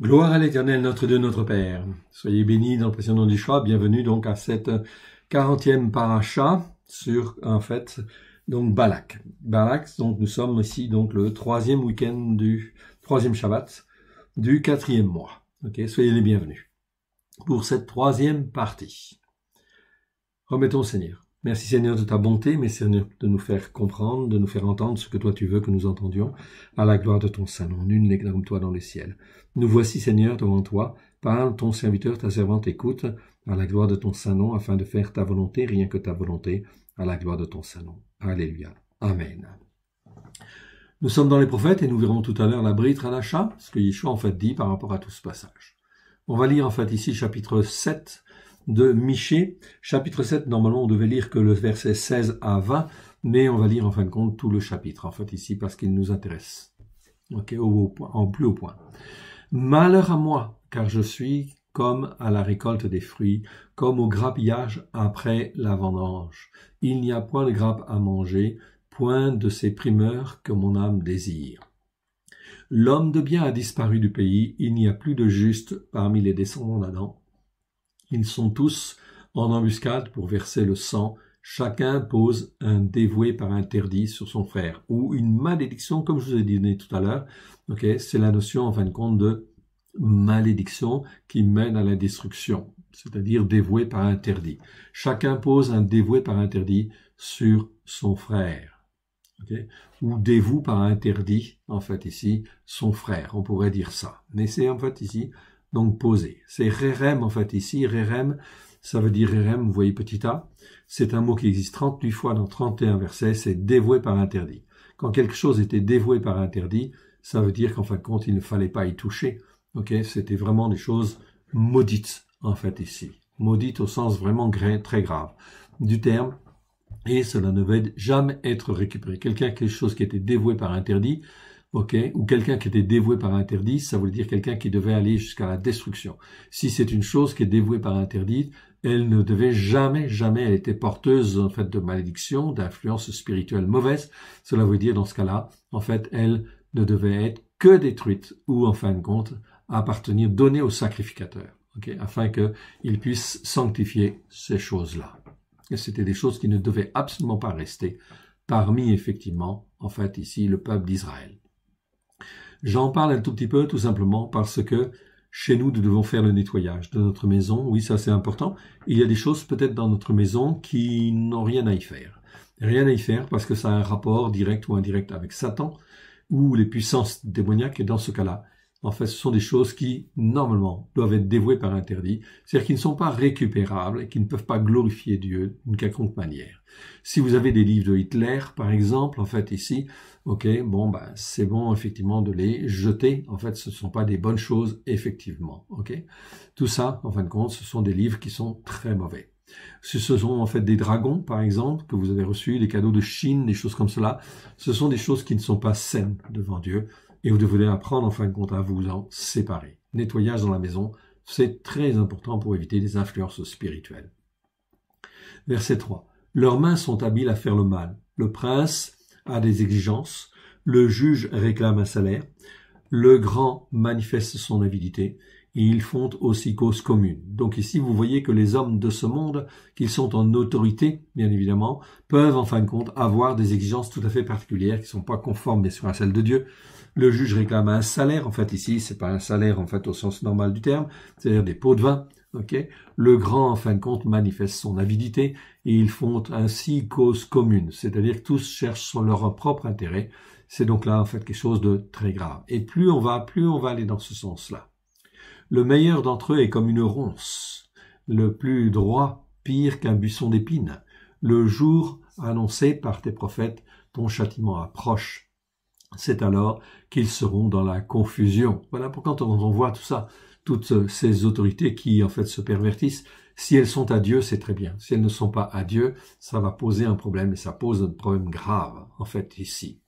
Gloire à l'Éternel, notre Dieu, notre Père. Soyez bénis dans le précieux nom du choix. Bienvenue donc à cette quarantième paracha sur, un fait, donc Balak. Balak, donc nous sommes ici donc le troisième week-end du, troisième Shabbat du quatrième mois. Ok, soyez les bienvenus pour cette troisième partie. Remettons au Seigneur. Merci Seigneur de ta bonté, mais Seigneur de nous faire comprendre, de nous faire entendre ce que toi tu veux que nous entendions, à la gloire de ton saint nom, nul n'est comme toi dans le ciel. Nous voici Seigneur devant toi, parle ton serviteur, ta servante écoute, à la gloire de ton saint nom, afin de faire ta volonté, rien que ta volonté, à la gloire de ton saint nom. Alléluia. Amen. Nous sommes dans les prophètes et nous verrons tout à l'heure la Brite, à l'achat, ce que Yeshua en fait dit par rapport à tout ce passage. On va lire en fait ici chapitre 7, de Michée, chapitre 7. Normalement, on devait lire que le verset 16 à 20, mais on va lire en fin de compte tout le chapitre, en fait, ici, parce qu'il nous intéresse. Ok, au, point, en plus haut point. Malheur à moi, car je suis comme à la récolte des fruits, comme au grappillage après la vendange. Il n'y a point de grappe à manger, point de ces primeurs que mon âme désire. L'homme de bien a disparu du pays, il n'y a plus de juste parmi les descendants d'Adam. Ils sont tous en embuscade pour verser le sang. Chacun pose un dévoué par interdit sur son frère ou une malédiction, comme je vous ai dit tout à l'heure. c'est la notion en fin de compte de malédiction qui mène à la destruction, c'est-à-dire dévoué par interdit. Chacun pose un dévoué par interdit sur son frère. Ou dévoué par interdit, en fait, ici, son frère. On pourrait dire ça. Mais c'est en fait ici donc posé. C'est rerem en fait ici, rerem, ça veut dire rerem, vous voyez petit a, c'est un mot qui existe 38 fois dans 31 versets, c'est dévoué par interdit. Quand quelque chose était dévoué par interdit, ça veut dire qu'en fin de compte, il ne fallait pas y toucher. Ok, c'était vraiment des choses maudites en fait ici, maudites au sens vraiment très grave du terme. Et cela ne devait jamais être récupéré. Quelqu'un, quelque chose qui était dévoué par interdit, ou quelqu'un qui était dévoué par interdit, ça veut dire quelqu'un qui devait aller jusqu'à la destruction. Si c'est une chose qui est dévouée par interdit, elle ne devait jamais, jamais, elle était porteuse en fait de malédiction, d'influence spirituelle mauvaise. Cela veut dire dans ce cas-là, en fait, elle ne devait être que détruite ou en fin de compte appartenir, donnée au sacrificateur, okay, afin qu'il puisse sanctifier ces choses-là. Et c'était des choses qui ne devaient absolument pas rester parmi effectivement, en fait, ici, le peuple d'Israël. J'en parle un tout petit peu tout simplement parce que chez nous, nous devons faire le nettoyage de notre maison. Oui, ça c'est important. Il y a des choses peut-être dans notre maison qui n'ont rien à y faire. Rien à y faire parce que ça a un rapport direct ou indirect avec Satan ou les puissances démoniaques. Et dans ce cas-là, en fait, ce sont des choses qui, normalement, doivent être dévouées par interdit, c'est-à-dire qui ne sont pas récupérables et qui ne peuvent pas glorifier Dieu d'une quelconque manière. Si vous avez des livres de Hitler, par exemple, en fait, ici, ok, bon, ben, c'est bon, effectivement, de les jeter. En fait, ce ne sont pas des bonnes choses, effectivement, ok. Tout ça, en fin de compte, ce sont des livres qui sont très mauvais. Si ce sont en fait des dragons, par exemple, que vous avez reçus, des cadeaux de Chine, des choses comme cela, ce sont des choses qui ne sont pas saines devant Dieu et vous devez apprendre en fin de compte à vous en séparer. Nettoyage dans la maison, c'est très important pour éviter des influences spirituelles. Verset 3. Leurs mains sont habiles à faire le mal. Le prince a des exigences, le juge réclame un salaire, le grand manifeste son avidité, et ils font aussi cause commune. Donc ici, vous voyez que les hommes de ce monde, qu'ils sont en autorité, bien évidemment, peuvent en fin de compte avoir des exigences tout à fait particulières qui ne sont pas conformes, bien sûr, à celles de Dieu. Le juge réclame un salaire, en fait, ici, c'est pas un salaire, en fait, au sens normal du terme, c'est-à-dire des pots de vin. ok le grand, en fin de compte, manifeste son avidité et ils font ainsi cause commune, c'est-à-dire que tous cherchent sur leur propre intérêt. C'est donc là, en fait, quelque chose de très grave. Et plus on va, plus on va aller dans ce sens-là. Le meilleur d'entre eux est comme une ronce, le plus droit pire qu'un buisson d'épines. Le jour annoncé par tes prophètes, ton châtiment approche. C'est alors qu'ils seront dans la confusion. Voilà pourquoi quand on voit tout ça, toutes ces autorités qui en fait se pervertissent, si elles sont à Dieu, c'est très bien. Si elles ne sont pas à Dieu, ça va poser un problème et ça pose un problème grave en fait ici.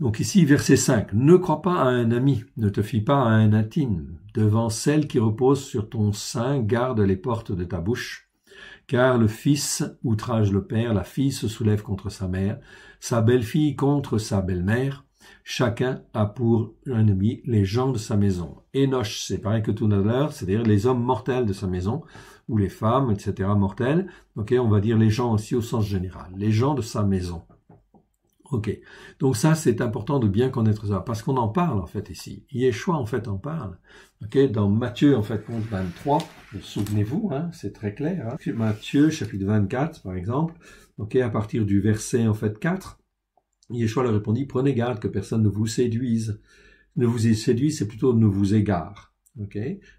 Donc ici, verset 5. Ne crois pas à un ami, ne te fie pas à un intime. Devant celle qui repose sur ton sein, garde les portes de ta bouche. Car le fils outrage le père, la fille se soulève contre sa mère, sa belle-fille contre sa belle-mère. Chacun a pour ennemi les gens de sa maison. Enoch, c'est pareil que tout à l'heure, c'est-à-dire les hommes mortels de sa maison, ou les femmes, etc., mortelles. Ok, on va dire les gens aussi au sens général, les gens de sa maison. Ok, donc ça c'est important de bien connaître ça, parce qu'on en parle en fait ici. Yeshua en fait en parle. Ok, dans Matthieu en fait compte 23, souvenez-vous, hein, c'est très clair. Hein. Matthieu chapitre 24 par exemple, ok, à partir du verset en fait 4, Yeshua leur répondit prenez garde que personne ne vous séduise. Ne vous y séduise, c'est plutôt ne vous égare. Ok,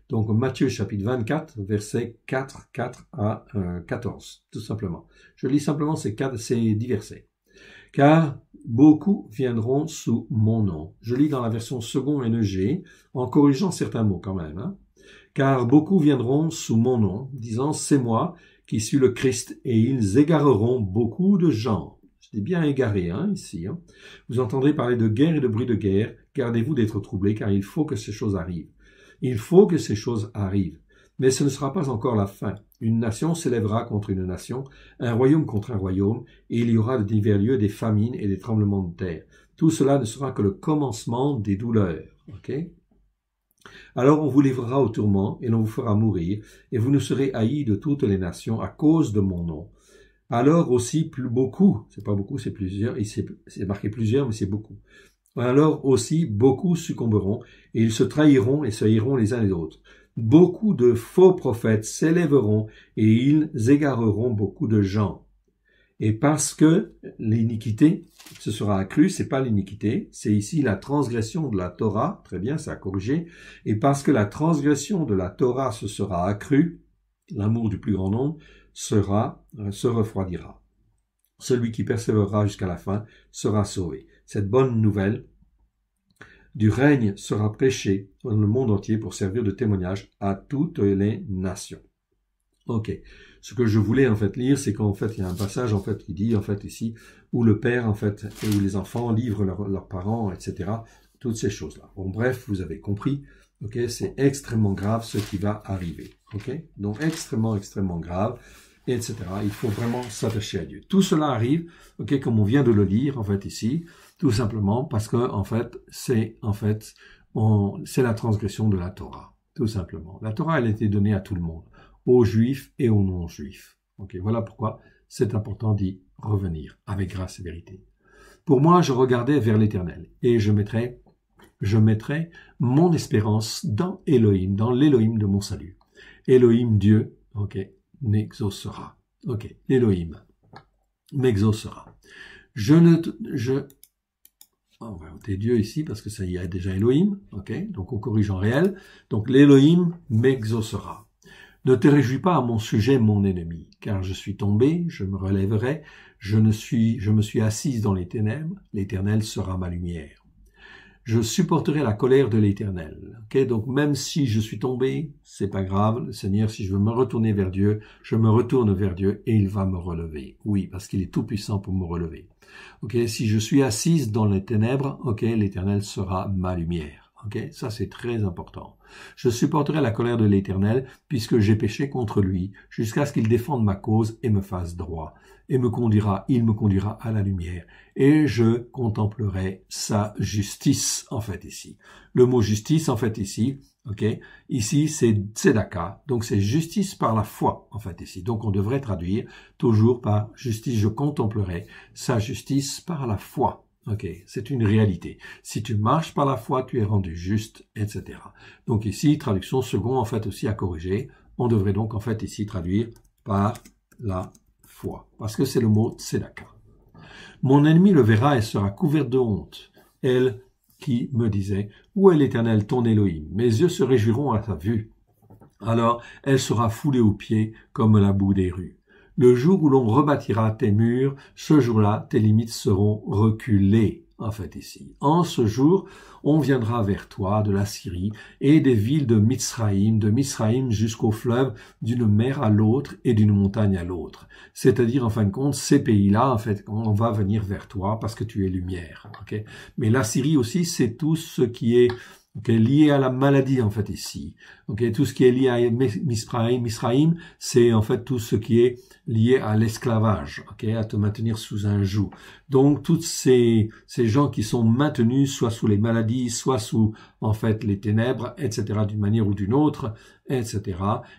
donc Matthieu chapitre 24 verset 4, 4 à 14, euh, tout simplement. Je lis simplement ces quatre, ces dix versets car beaucoup viendront sous mon nom. Je lis dans la version second NEG, en corrigeant certains mots quand même. Hein. Car beaucoup viendront sous mon nom, disant c'est moi qui suis le Christ, et ils égareront beaucoup de gens. dis bien égaré hein, ici. Hein. Vous entendrez parler de guerre et de bruit de guerre. Gardez-vous d'être troublé, car il faut que ces choses arrivent. Il faut que ces choses arrivent. Mais ce ne sera pas encore la fin. Une nation s'élèvera contre une nation, un royaume contre un royaume, et il y aura de divers lieux des famines et des tremblements de terre. Tout cela ne sera que le commencement des douleurs. alors on vous livrera au tourment, et l'on vous fera mourir, et vous ne serez haïs de toutes les nations à cause de mon nom. Alors aussi plus beaucoup, c'est pas beaucoup, c'est plusieurs, c'est marqué plusieurs, mais c'est beaucoup. Alors aussi beaucoup succomberont, et ils se trahiront et se haïront les uns les autres. Beaucoup de faux prophètes s'élèveront et ils égareront beaucoup de gens. Et parce que l'iniquité se sera accrue, c'est pas l'iniquité, c'est ici la transgression de la Torah, très bien, ça a corrigé, et parce que la transgression de la Torah se sera accrue, l'amour du plus grand nombre sera, euh, se refroidira. Celui qui persévérera jusqu'à la fin sera sauvé. Cette bonne nouvelle, du règne sera prêché dans le monde entier pour servir de témoignage à toutes les nations. Ok. Ce que je voulais en fait lire, c'est qu'en fait il y a un passage en fait qui dit en fait ici où le père en fait et où les enfants livrent leurs parents, etc. Toutes ces choses là. Bon bref, vous avez compris. Ok, c'est extrêmement grave ce qui va arriver. Ok, donc extrêmement extrêmement grave etc. Il faut vraiment s'attacher à Dieu. Tout cela arrive, ok, comme on vient de le lire en fait ici, tout simplement parce que, en fait, c'est, en fait, c'est la transgression de la Torah. Tout simplement. La Torah, elle a été donnée à tout le monde, aux juifs et aux non-juifs. Ok, voilà pourquoi c'est important d'y revenir avec grâce et vérité. Pour moi, je regardais vers l'éternel et je mettrais je mon espérance dans Elohim, dans l'Elohim de mon salut. Elohim, Dieu, ok, m'exaucera. Ok, l'Elohim m'exaucera. Je ne, ah, on va ôter Dieu ici parce que ça y a déjà Elohim, ok Donc on corrige en réel. Donc l'Elohim m'exaucera. Ne te réjouis pas à mon sujet, mon ennemi, car je suis tombé, je me relèverai, je, ne suis, je me suis assise dans les ténèbres, l'Éternel sera ma lumière. Je supporterai la colère de l'Éternel. Ok Donc même si je suis tombé, c'est pas grave, le Seigneur, si je veux me retourner vers Dieu, je me retourne vers Dieu et il va me relever. Oui, parce qu'il est tout puissant pour me relever. Ok, si je suis assise dans les ténèbres, ok, l'Éternel sera ma lumière. Ok, ça c'est très important. Je supporterai la colère de l'Éternel puisque j'ai péché contre lui, jusqu'à ce qu'il défende ma cause et me fasse droit et me conduira, il me conduira à la lumière, et je contemplerai sa justice, en fait, ici. Le mot justice, en fait, ici, ok, ici, c'est tzedaka, donc c'est justice par la foi, en fait, ici. Donc on devrait traduire toujours par justice, je contemplerai sa justice par la foi, Ok, c'est une réalité. Si tu marches par la foi, tu es rendu juste, etc. Donc ici, traduction second en fait aussi à corriger. On devrait donc en fait ici traduire par la parce que c'est le mot tzedaka. Mon ennemi le verra et sera couvert de honte. Elle qui me disait, Où est l'Éternel, ton Elohim Mes yeux se réjouiront à ta vue. Alors elle sera foulée aux pieds comme la boue des rues. Le jour où l'on rebâtira tes murs, ce jour-là, tes limites seront reculées en fait ici. En ce jour, on viendra vers toi de la Syrie et des villes de Mitzraïm, de Mitzraïm jusqu'au fleuve, d'une mer à l'autre et d'une montagne à l'autre. C'est-à-dire, en fin de compte, ces pays-là, en fait, on va venir vers toi parce que tu es lumière. Mais la Syrie aussi, c'est tout ce qui est okay, lié à la maladie en fait ici. tout ce qui est lié à Misraïm, c'est en fait tout ce qui est lié à l'esclavage, à te maintenir sous un joug. Donc toutes ces, ces gens qui sont maintenus soit sous les maladies, soit sous en fait les ténèbres, etc. d'une manière ou d'une autre, etc.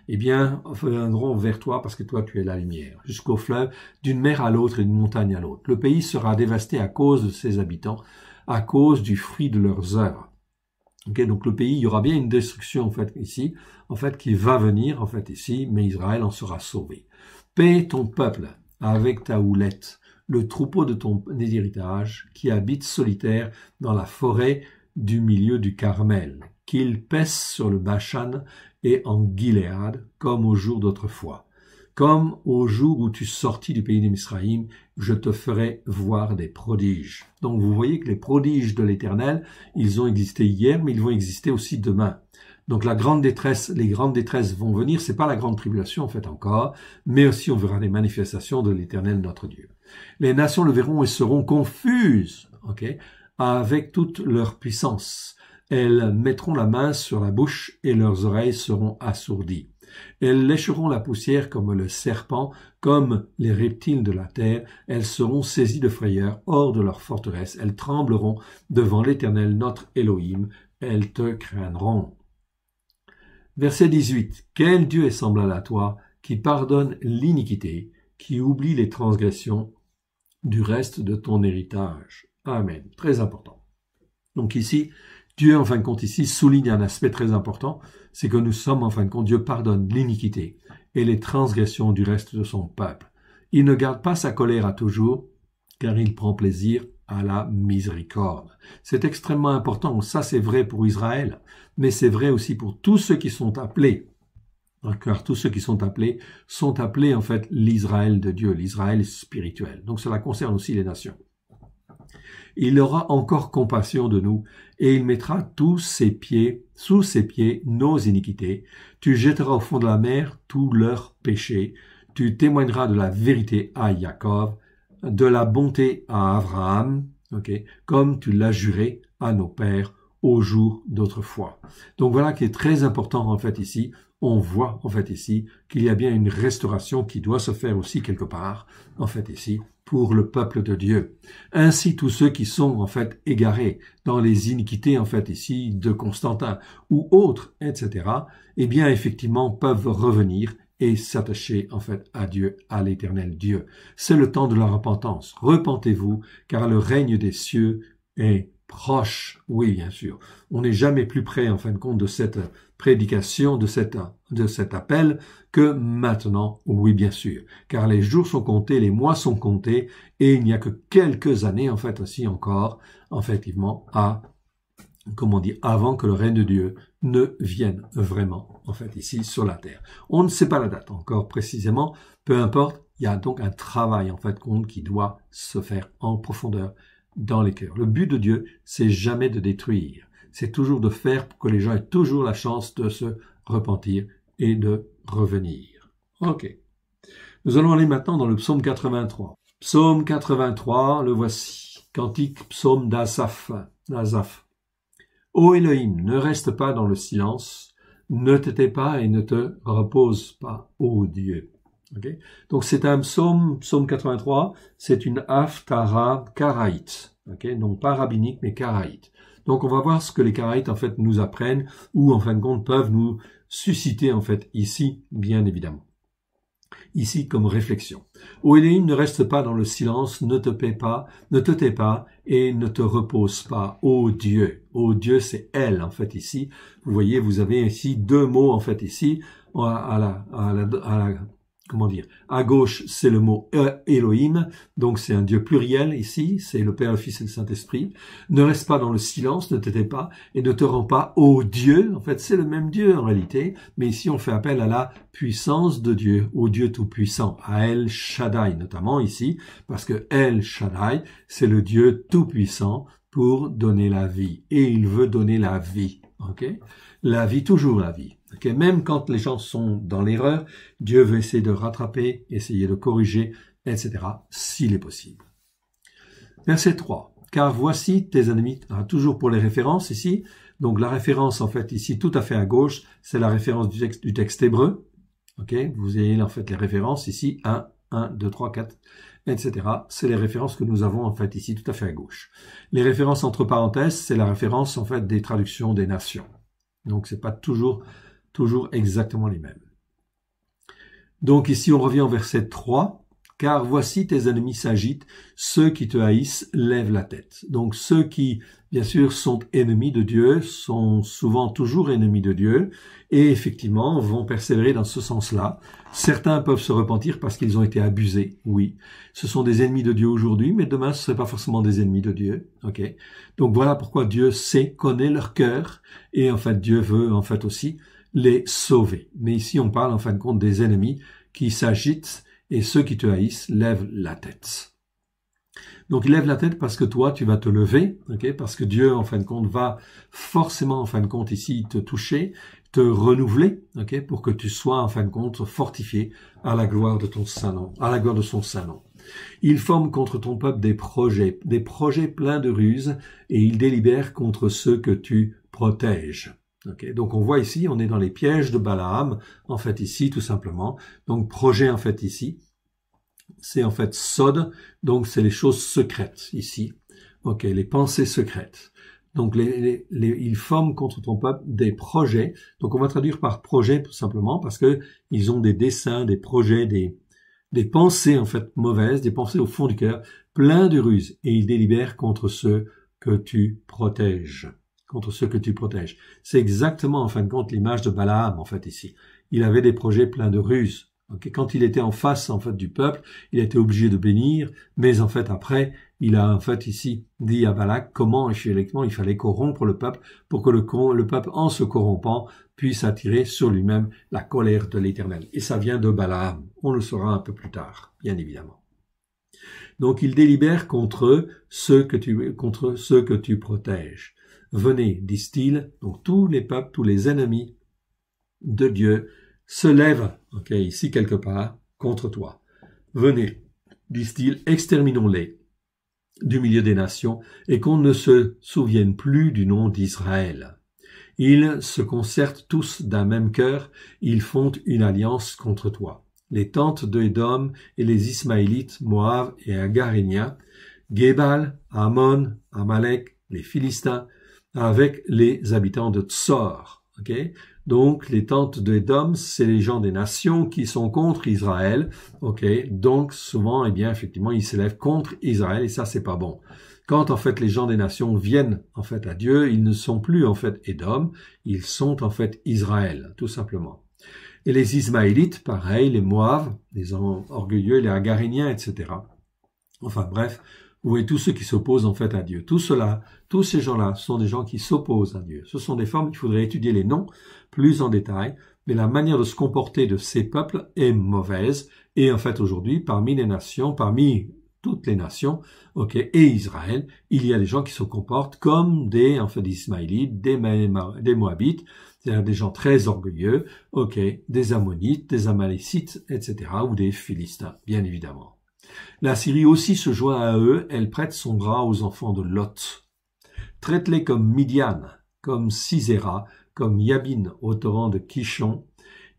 Eh bien viendront vers toi parce que toi tu es la lumière, jusqu'au fleuve, d'une mer à l'autre et d'une montagne à l'autre. Le pays sera dévasté à cause de ses habitants, à cause du fruit de leurs œuvres donc le pays, il y aura bien une destruction en fait ici, en fait qui va venir en fait ici, mais Israël en sera sauvé. Paie ton peuple avec ta houlette, le troupeau de ton héritage qui habite solitaire dans la forêt du milieu du Carmel, qu'il pèse sur le Bachan et en Gilead comme au jour d'autrefois comme au jour où tu sortis du pays d'Émisraïm, je te ferai voir des prodiges. Donc vous voyez que les prodiges de l'Éternel, ils ont existé hier, mais ils vont exister aussi demain. Donc la grande détresse, les grandes détresses vont venir, c'est pas la grande tribulation en fait encore, mais aussi on verra les manifestations de l'Éternel notre Dieu. Les nations le verront et seront confuses, ok, avec toute leur puissance. Elles mettront la main sur la bouche et leurs oreilles seront assourdies. Elles lécheront la poussière comme le serpent, comme les reptiles de la terre. Elles seront saisies de frayeur hors de leur forteresse. Elles trembleront devant l'Éternel notre Elohim. Elles te craindront. Verset 18. Quel Dieu est semblable à toi qui pardonne l'iniquité, qui oublie les transgressions du reste de ton héritage. Amen. Très important. Donc ici, Dieu, en fin de compte, ici souligne un aspect très important, c'est que nous sommes, en fin de compte, Dieu pardonne l'iniquité et les transgressions du reste de son peuple. Il ne garde pas sa colère à toujours, car il prend plaisir à la miséricorde. C'est extrêmement important, ça c'est vrai pour Israël, mais c'est vrai aussi pour tous ceux qui sont appelés hein, car tous ceux qui sont appelés sont appelés en fait l'Israël de Dieu, l'Israël spirituel. Donc cela concerne aussi les nations. Il aura encore compassion de nous, et il mettra tous ses pieds, sous ses pieds, nos iniquités. Tu jetteras au fond de la mer tous leurs péchés. Tu témoigneras de la vérité à Jacob, de la bonté à Abraham, comme tu l'as juré à nos pères au jour d'autrefois. Donc voilà qui est très important en fait ici. On voit en fait ici qu'il y a bien une restauration qui doit se faire aussi quelque part en fait ici pour le peuple de Dieu. Ainsi tous ceux qui sont en fait égarés dans les iniquités en fait ici de Constantin ou autres, etc., eh bien effectivement peuvent revenir et s'attacher en fait à Dieu, à l'éternel Dieu. C'est le temps de la repentance. Repentez-vous, car le règne des cieux est proche. Oui, bien sûr. On n'est jamais plus près en fin de compte de cette prédication de cet, de cet appel que maintenant, oui bien sûr, car les jours sont comptés, les mois sont comptés, et il n'y a que quelques années, en fait, ainsi encore, effectivement, à, comment dire, avant que le règne de Dieu ne vienne vraiment, en fait, ici, sur la terre. On ne sait pas la date encore précisément, peu importe, il y a donc un travail, en fait, qui doit se faire en profondeur dans les cœurs. Le but de Dieu, c'est jamais de détruire c'est toujours de faire pour que les gens aient toujours la chance de se repentir et de revenir. Ok. Nous allons aller maintenant dans le psaume 83. Psaume 83, le voici. Cantique psaume d'Asaph. Ô Elohim, ne reste pas dans le silence, ne t'étais pas et ne te repose pas, ô Dieu. Ok. Donc c'est un psaume, psaume 83, c'est une haftara karaït, Ok. non pas rabbinique mais karaït. Donc on va voir ce que les Karaïtes en fait nous apprennent ou en fin de compte peuvent nous susciter en fait ici, bien évidemment. Ici comme réflexion. Ô ne reste pas dans le silence, ne te paie pas, ne te tais pas et ne te repose pas. Ô Dieu, ô Dieu, c'est elle en fait ici. Vous voyez, vous avez ici deux mots en fait ici à la comment dire, à gauche, c'est le mot euh, Elohim, donc c'est un Dieu pluriel ici, c'est le Père, le Fils et le Saint-Esprit. Ne reste pas dans le silence, ne t'étais pas, et ne te rends pas au Dieu. En fait, c'est le même Dieu en réalité, mais ici on fait appel à la puissance de Dieu, au Dieu Tout-Puissant, à El Shaddai notamment ici, parce que El Shaddai, c'est le Dieu Tout-Puissant pour donner la vie, et il veut donner la vie, ok La vie, toujours la vie même quand les gens sont dans l'erreur, Dieu veut essayer de rattraper, essayer de corriger, etc., s'il est possible. Verset 3. Car voici tes ennemis, ah, toujours pour les références ici, donc la référence en fait ici tout à fait à gauche, c'est la référence du texte, hébreu. Ok, vous avez en fait les références ici 1, 1, 2, 3, 4, etc. C'est les références que nous avons en fait ici tout à fait à gauche. Les références entre parenthèses, c'est la référence en fait des traductions des nations. Donc c'est pas toujours toujours exactement les mêmes. Donc ici on revient au verset 3, car voici tes ennemis s'agitent, ceux qui te haïssent lèvent la tête. Donc ceux qui, bien sûr, sont ennemis de Dieu, sont souvent toujours ennemis de Dieu, et effectivement vont persévérer dans ce sens-là. Certains peuvent se repentir parce qu'ils ont été abusés, oui. Ce sont des ennemis de Dieu aujourd'hui, mais demain ce ne sont pas forcément des ennemis de Dieu, ok Donc voilà pourquoi Dieu sait, connaît leur cœur, et en fait Dieu veut en fait aussi les sauver. Mais ici, on parle en fin de compte des ennemis qui s'agitent et ceux qui te haïssent lèvent la tête. Donc lèvent la tête parce que toi, tu vas te lever, parce que Dieu, en fin de compte, va forcément, en fin de compte, ici, te toucher, te renouveler, pour que tu sois, en fin de compte, fortifié à la gloire de ton saint nom, à la gloire de son saint nom. Il forme contre ton peuple des projets, des projets pleins de ruses, et il délibère contre ceux que tu protèges donc on voit ici, on est dans les pièges de Balaam, en fait ici tout simplement. Donc projet en fait ici, c'est en fait sod, donc c'est les choses secrètes ici. Ok, les pensées secrètes. Donc ils forment contre ton peuple des projets. Donc on va traduire par projet tout simplement parce que ils ont des dessins, des projets, des, des pensées en fait mauvaises, des pensées au fond du cœur, plein de ruses, et ils délibèrent contre ceux que tu protèges contre ceux que tu protèges. C'est exactement en fin de compte l'image de Balaam en fait ici. Il avait des projets pleins de ruses. Quand il était en face en fait du peuple, il était obligé de bénir, mais en fait après, il a en fait ici dit à Balak comment effectivement, il fallait corrompre le peuple pour que le, le peuple en se corrompant puisse attirer sur lui-même la colère de l'Éternel. Et ça vient de Balaam. On le saura un peu plus tard, bien évidemment. Donc il délibère contre ceux que tu, contre ceux que tu protèges. Venez, disent-ils, donc tous les peuples, tous les ennemis de Dieu se lèvent, ok, ici quelque part, contre toi. Venez, disent-ils, exterminons-les du milieu des nations et qu'on ne se souvienne plus du nom d'Israël. Ils se concertent tous d'un même cœur, ils font une alliance contre toi. Les tentes d'Edom et les Ismaélites, Moab et Agarénia, Gébal, Amon, Amalek, les Philistins, avec les habitants de Tsor. donc les tentes d'Edom, c'est les gens des nations qui sont contre Israël. Ok, donc souvent, et eh bien, effectivement, ils s'élèvent contre Israël et ça, c'est pas bon. Quand en fait les gens des nations viennent en fait à Dieu, ils ne sont plus en fait Edom, ils sont en fait Israël, tout simplement. Et les Ismaélites, pareil, les Moaves, les orgueilleux, les Agaréniens, etc. Enfin bref, vous voyez tous ceux qui s'opposent en fait à Dieu. Tout cela, tous ces gens-là sont des gens qui s'opposent à Dieu. Ce sont des formes, il faudrait étudier les noms plus en détail, mais la manière de se comporter de ces peuples est mauvaise. Et en fait aujourd'hui, parmi les nations, parmi toutes les nations, ok, et Israël, il y a des gens qui se comportent comme des, en des des, des Moabites, c'est-à-dire des gens très orgueilleux, ok, des Ammonites, des Amalécites, etc., ou des Philistins, bien évidemment. La Syrie aussi se joint à eux, elle prête son bras aux enfants de Lot. Traite-les comme Midian, comme Sisera, comme Yabin au torrent de Kishon.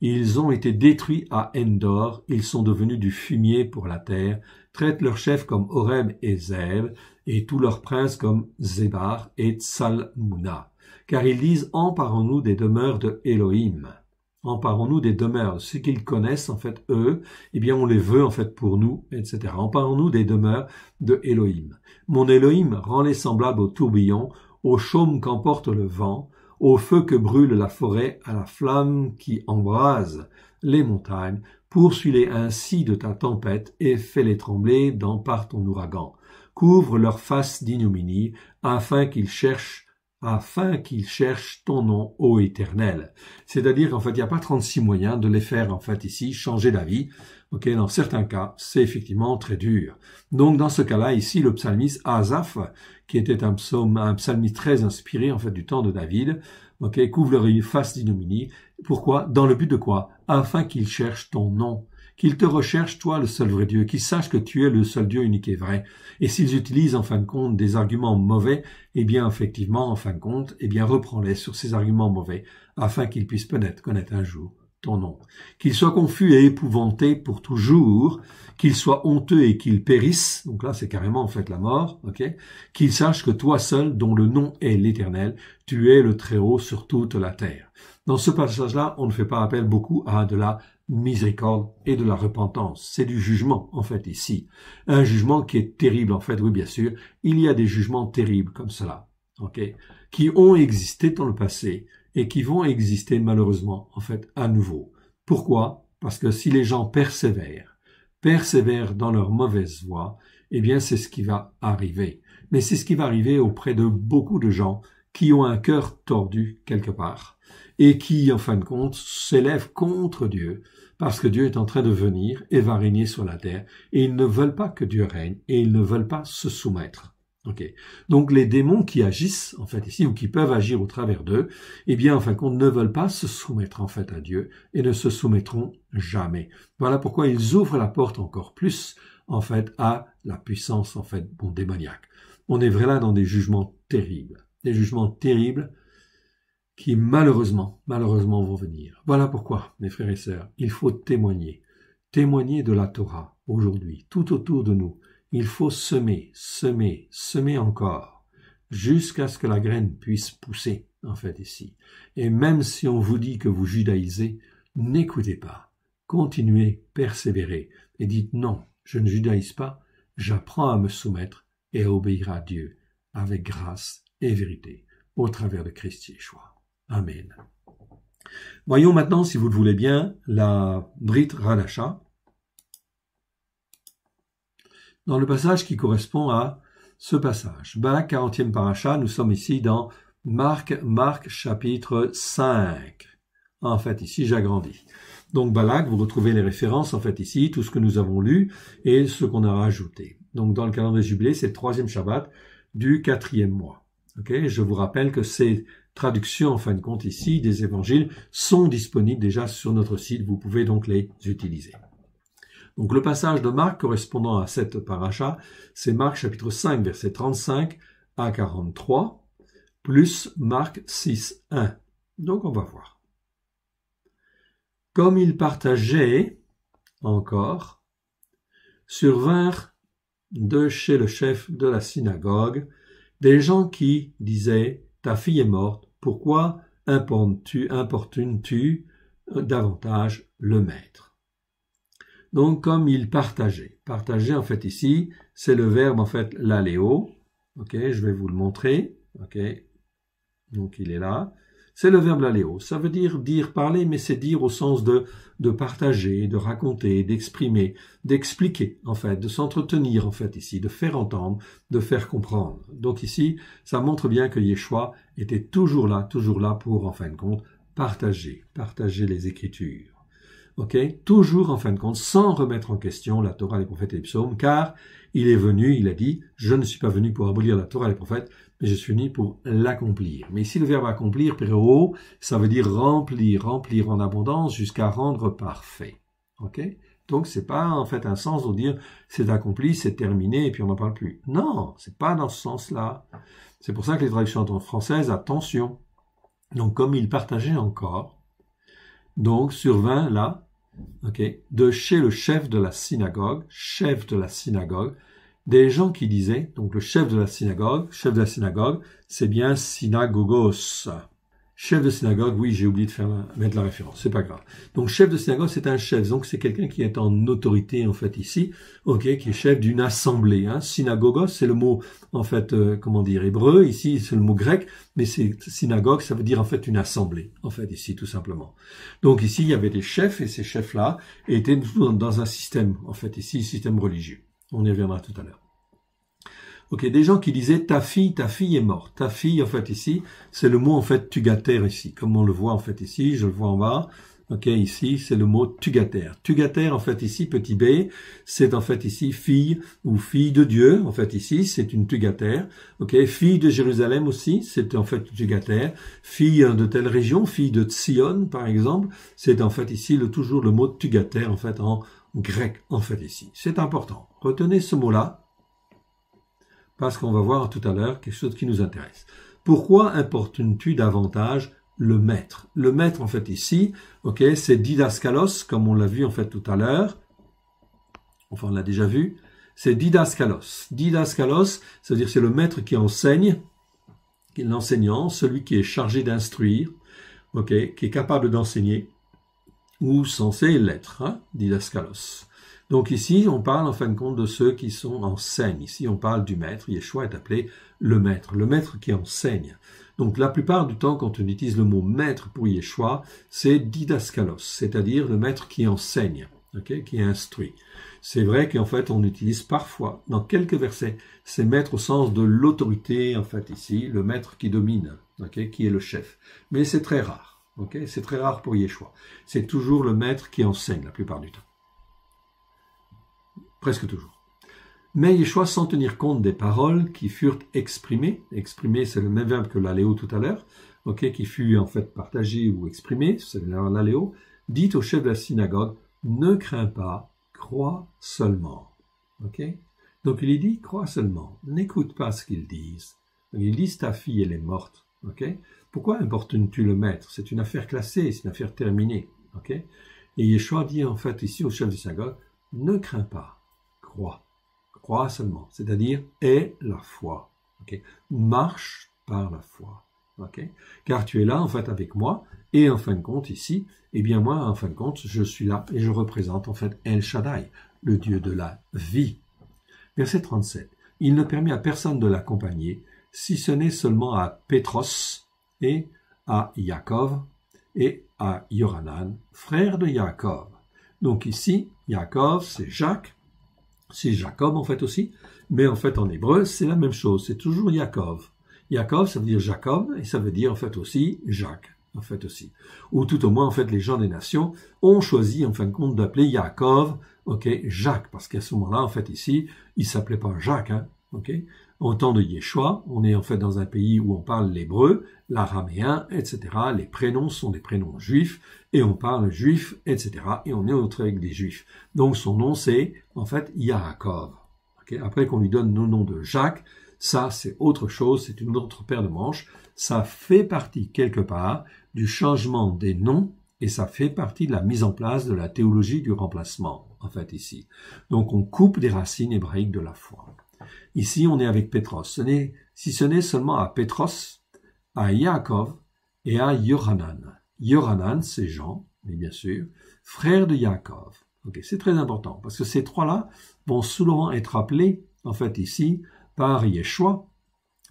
Ils ont été détruits à Endor, ils sont devenus du fumier pour la terre. Traite leurs chefs comme Horeb et Zeb, et tous leurs princes comme Zébar et Tsalmouna. Car ils disent, emparons-nous des demeures de Elohim. Emparons-nous des demeures, ce qu'ils connaissent en fait eux, eh bien on les veut en fait pour nous, etc. Emparons-nous des demeures de Elohim. Mon Elohim rend les semblables au tourbillon, au chaume qu'emporte le vent, au feu que brûle la forêt, à la flamme qui embrase les montagnes. Poursuis-les ainsi de ta tempête et fais-les trembler dans par ton ouragan. Couvre leur face d'ignominie, afin qu'ils cherchent afin qu'il cherche ton nom, ô éternel. C'est-à-dire en fait, il n'y a pas 36 moyens de les faire, en fait, ici, changer d'avis. Ok, dans certains cas, c'est effectivement très dur. Donc, dans ce cas-là, ici, le psalmiste Asaph, qui était un psaume, un psalmiste très inspiré, en fait, du temps de David, ok, couvre leur face d'inomini, Pourquoi? Dans le but de quoi? Afin qu'il cherche ton nom qu'ils te recherchent, toi, le seul vrai Dieu, qu'ils sachent que tu es le seul Dieu unique et vrai. Et s'ils utilisent, en fin de compte, des arguments mauvais, eh bien, effectivement, en fin de compte, eh bien, reprends-les sur ces arguments mauvais, afin qu'ils puissent connaître, connaître un jour ton nom. Qu'ils soient confus et épouvantés pour toujours, qu'ils soient honteux et qu'ils périssent, donc là c'est carrément en fait la mort, ok qu'ils sachent que toi seul, dont le nom est l'éternel, tu es le Très-Haut sur toute la terre. Dans ce passage-là, on ne fait pas appel beaucoup à de la miséricorde et de la repentance. C'est du jugement, en fait, ici. Un jugement qui est terrible, en fait, oui, bien sûr. Il y a des jugements terribles comme cela, ok, qui ont existé dans le passé et qui vont exister, malheureusement, en fait, à nouveau. Pourquoi? Parce que si les gens persévèrent, persévèrent dans leur mauvaise voie, eh bien, c'est ce qui va arriver. Mais c'est ce qui va arriver auprès de beaucoup de gens qui ont un cœur tordu quelque part et qui, en fin de compte, s'élèvent contre Dieu parce que Dieu est en train de venir et va régner sur la terre, et ils ne veulent pas que Dieu règne, et ils ne veulent pas se soumettre. Donc les démons qui agissent en fait ici ou qui peuvent agir au travers d'eux, eh bien en fin ne veulent pas se soumettre en fait à Dieu et ne se soumettront jamais. Voilà pourquoi ils ouvrent la porte encore plus en fait à la puissance en fait démoniaque. On est vraiment là dans des jugements terribles, des jugements terribles qui malheureusement, malheureusement vont venir. Voilà pourquoi, mes frères et sœurs, il faut témoigner. Témoigner de la Torah aujourd'hui, tout autour de nous. Il faut semer, semer, semer encore, jusqu'à ce que la graine puisse pousser, en fait, ici. Et même si on vous dit que vous judaïsez, n'écoutez pas. Continuez, persévérez, et dites non, je ne judaïse pas, j'apprends à me soumettre et à obéir à Dieu avec grâce et vérité au travers de Christ Yeshua. Amen. Voyons maintenant, si vous le voulez bien, la Brit Radacha. dans le passage qui correspond à ce passage. Balak, 40e paracha, nous sommes ici dans Marc, Marc chapitre 5. En fait, ici, j'agrandis. Donc Balak, vous retrouvez les références en fait ici, tout ce que nous avons lu et ce qu'on a rajouté. Donc dans le calendrier jubilé, c'est le troisième Shabbat du quatrième mois. Ok, je vous rappelle que c'est Traduction, en fin de compte, ici, des évangiles sont disponibles déjà sur notre site. Vous pouvez donc les utiliser. Donc le passage de Marc correspondant à cette paracha, c'est Marc chapitre 5, verset 35 à 43, plus Marc 6, 1. Donc on va voir. Comme il partageait, encore, sur survinrent de chez le chef de la synagogue des gens qui disaient ta fille est morte, pourquoi importunes-tu euh, davantage le maître Donc, comme il partageait. Partager, en fait, ici, c'est le verbe, en fait, l'aléo. Ok, je vais vous le montrer. Ok, donc il est là. C'est le verbe l'aléo. Ça veut dire dire, parler, mais c'est dire au sens de, de partager, de raconter, d'exprimer, d'expliquer, en fait, de s'entretenir, en fait, ici, de faire entendre, de faire comprendre. Donc ici, ça montre bien que Yeshua était toujours là, toujours là pour, en fin de compte, partager, partager les Écritures. OK Toujours, en fin de compte, sans remettre en question la Torah, les prophètes et les psaumes, car il est venu, il a dit, je ne suis pas venu pour abolir la Torah et les prophètes, je suis fini pour l'accomplir. Mais ici, le verbe accomplir, ça veut dire remplir, remplir en abondance jusqu'à rendre parfait. OK Donc, n'est pas en fait un sens de dire c'est accompli, c'est terminé et puis on n'en parle plus. Non, c'est pas dans ce sens-là. C'est pour ça que les traductions françaises, attention. Donc, comme il partageait encore, donc sur survint là, OK, de chez le chef de la synagogue, chef de la synagogue, des gens qui disaient, donc le chef de la synagogue, chef de la synagogue, c'est bien synagogos. Chef de synagogue, oui, j'ai oublié de faire mettre la référence, c'est pas grave. Donc chef de synagogue, c'est un chef, donc c'est quelqu'un qui est en autorité en fait ici, ok, qui est chef d'une assemblée. Hein. Synagogos, c'est le mot en fait, euh, comment dire, hébreu. Ici, c'est le mot grec, mais c'est synagogue, ça veut dire en fait une assemblée, en fait ici tout simplement. Donc ici, il y avait des chefs et ces chefs-là étaient dans un système en fait ici, système religieux. On y reviendra tout à l'heure. Ok, des gens qui disaient ta fille, ta fille est morte. Ta fille, en fait, ici, c'est le mot, en fait, tugataire ici. Comme on le voit, en fait, ici, je le vois en bas. Ok, ici, c'est le mot tugataire. Tugataire, en fait, ici, petit b, c'est en fait ici fille ou fille de Dieu. En fait, ici, c'est une tugataire. Ok, fille de Jérusalem aussi, c'est en fait tugataire. Fille hein, de telle région, fille de Tsion, par exemple, c'est en fait ici le, toujours le mot tugataire, en fait, en, grec en fait, ici. C'est important. Retenez ce mot-là, parce qu'on va voir tout à l'heure quelque chose qui nous intéresse. Pourquoi importunes-tu davantage le maître Le maître, en fait, ici, ok, c'est Didascalos comme on l'a vu, en fait, tout à l'heure. Enfin, on l'a déjà vu. C'est Didascalos, Didascalos c'est-à-dire c'est le maître qui enseigne, l'enseignant, celui qui est chargé d'instruire, ok, qui est capable d'enseigner ou censé l'être, hein, Donc ici, on parle en fin de compte de ceux qui sont enseignent. Ici, on parle du maître. Yeshua est appelé le maître, le maître qui enseigne. Donc la plupart du temps, quand on utilise le mot maître pour Yeshua, c'est didaskalos, c'est-à-dire le maître qui enseigne, qui instruit. C'est vrai qu'en fait, on utilise parfois, dans quelques versets, c'est maître au sens de l'autorité, en fait ici, le maître qui domine, qui est le chef. Mais c'est très rare c'est très rare pour Yeshua. C'est toujours le maître qui enseigne la plupart du temps. Presque toujours. Mais Yeshua, sans tenir compte des paroles qui furent exprimées, exprimées c'est le même verbe que l'aléo tout à l'heure, qui fut en fait partagé ou exprimé, c'est l'aléo, dit au chef de la synagogue, ne crains pas, crois seulement. Ok, Donc il dit, crois seulement, n'écoute pas ce qu'ils disent. Il disent, ta fille, elle est morte. Pourquoi importunes-tu le maître C'est une affaire classée, c'est une affaire terminée. Ok, Et Yeshua dit en fait ici au chef du synagogue, ne crains pas, crois. Crois seulement, c'est-à-dire aie la foi. Marche par la foi. Car tu es là en fait avec moi, et en fin de compte ici, eh bien moi en fin de compte, je suis là et je représente en fait El Shaddai, le Dieu de la vie. Verset 37. Il ne permet à personne de l'accompagner si ce n'est seulement à Pétros et à Yaakov et à Yoranan, frère de Yaakov. Donc ici, Yaakov, c'est Jacques, c'est Jacob en fait aussi, mais en fait en hébreu, c'est la même chose, c'est toujours Yaakov. Yaakov, ça veut dire Jacob, et ça veut dire en fait aussi Jacques, en fait aussi. Ou tout au moins, en fait, les gens des nations ont choisi, en fin de compte, d'appeler Yaakov, ok, Jacques, parce qu'à ce moment-là, en fait, ici, il s'appelait pas Jacques, hein, ok, en temps de Yeshua, on est en fait dans un pays où on parle l'hébreu, l'araméen, etc. Les prénoms sont des prénoms juifs et on parle juif, etc. Et on est autre avec des juifs. Donc son nom c'est en fait Yaakov. Après qu'on lui donne le nom de Jacques, ça c'est autre chose, c'est une autre paire de manches. Ça fait partie quelque part du changement des noms et ça fait partie de la mise en place de la théologie du remplacement en fait ici. Donc on coupe des racines hébraïques de la foi. Ici, on est avec Pétros. Ce n'est, si ce n'est seulement à Pétros, à Yaakov et à Yohanan. Yohanan, c'est Jean, mais bien sûr, frère de Yaakov. c'est très important parce que ces trois-là vont souvent être appelés, en fait, ici, par Yeshua,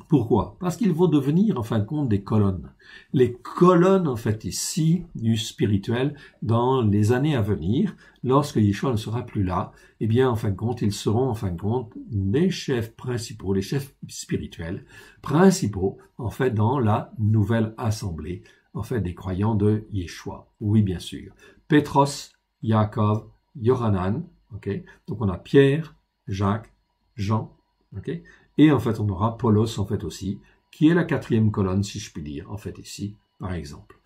pourquoi Parce qu'ils vont devenir en fin de compte des colonnes. Les colonnes en fait ici du spirituel dans les années à venir, lorsque Yeshua ne sera plus là, eh bien en fin de compte ils seront en fin de compte les chefs principaux, les chefs spirituels principaux en fait dans la nouvelle assemblée en fait des croyants de Yeshua. Oui bien sûr. Petros, Yaakov, Yohanan, ok. Donc on a Pierre, Jacques, Jean, ok. Et en fait, on aura Polos en fait aussi, qui est la quatrième colonne, si je puis dire, en fait ici, par exemple.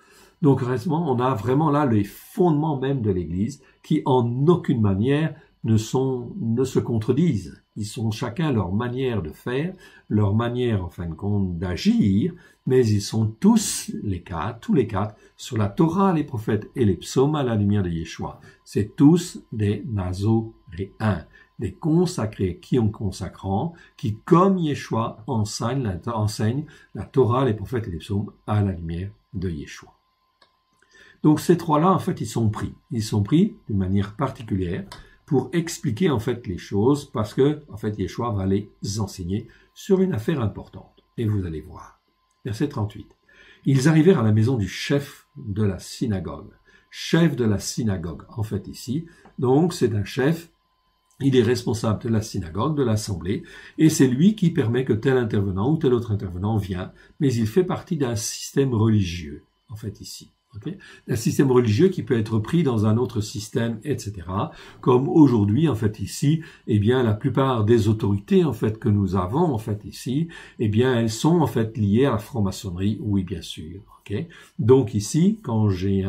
Donc, récemment, on a vraiment là les fondements même de l'Église qui, en aucune manière, ne, sont, ne se contredisent. Ils sont chacun leur manière de faire, leur manière, en fin de compte, d'agir, mais ils sont tous les quatre, tous les quatre, sur la Torah, les prophètes et les psaumes à la lumière de Yeshua. C'est tous des nazoréens des consacrés qui ont consacrant, qui comme Yeshua enseigne la, Torah, les prophètes et les psaumes à la lumière de Yeshua. Donc ces trois-là, en fait, ils sont pris. Ils sont pris d'une manière particulière pour expliquer en fait les choses parce que en fait Yeshua va les enseigner sur une affaire importante. Et vous allez voir. Verset 38. Ils arrivèrent à la maison du chef de la synagogue. Chef de la synagogue, en fait ici. Donc c'est un chef il est responsable de la synagogue, de l'assemblée, et c'est lui qui permet que tel intervenant ou tel autre intervenant vient, mais il fait partie d'un système religieux, en fait, ici. Okay un système religieux qui peut être pris dans un autre système, etc. Comme aujourd'hui, en fait, ici, eh bien, la plupart des autorités, en fait, que nous avons, en fait, ici, eh bien, elles sont, en fait, liées à la franc-maçonnerie, oui, bien sûr. Donc ici, quand j'ai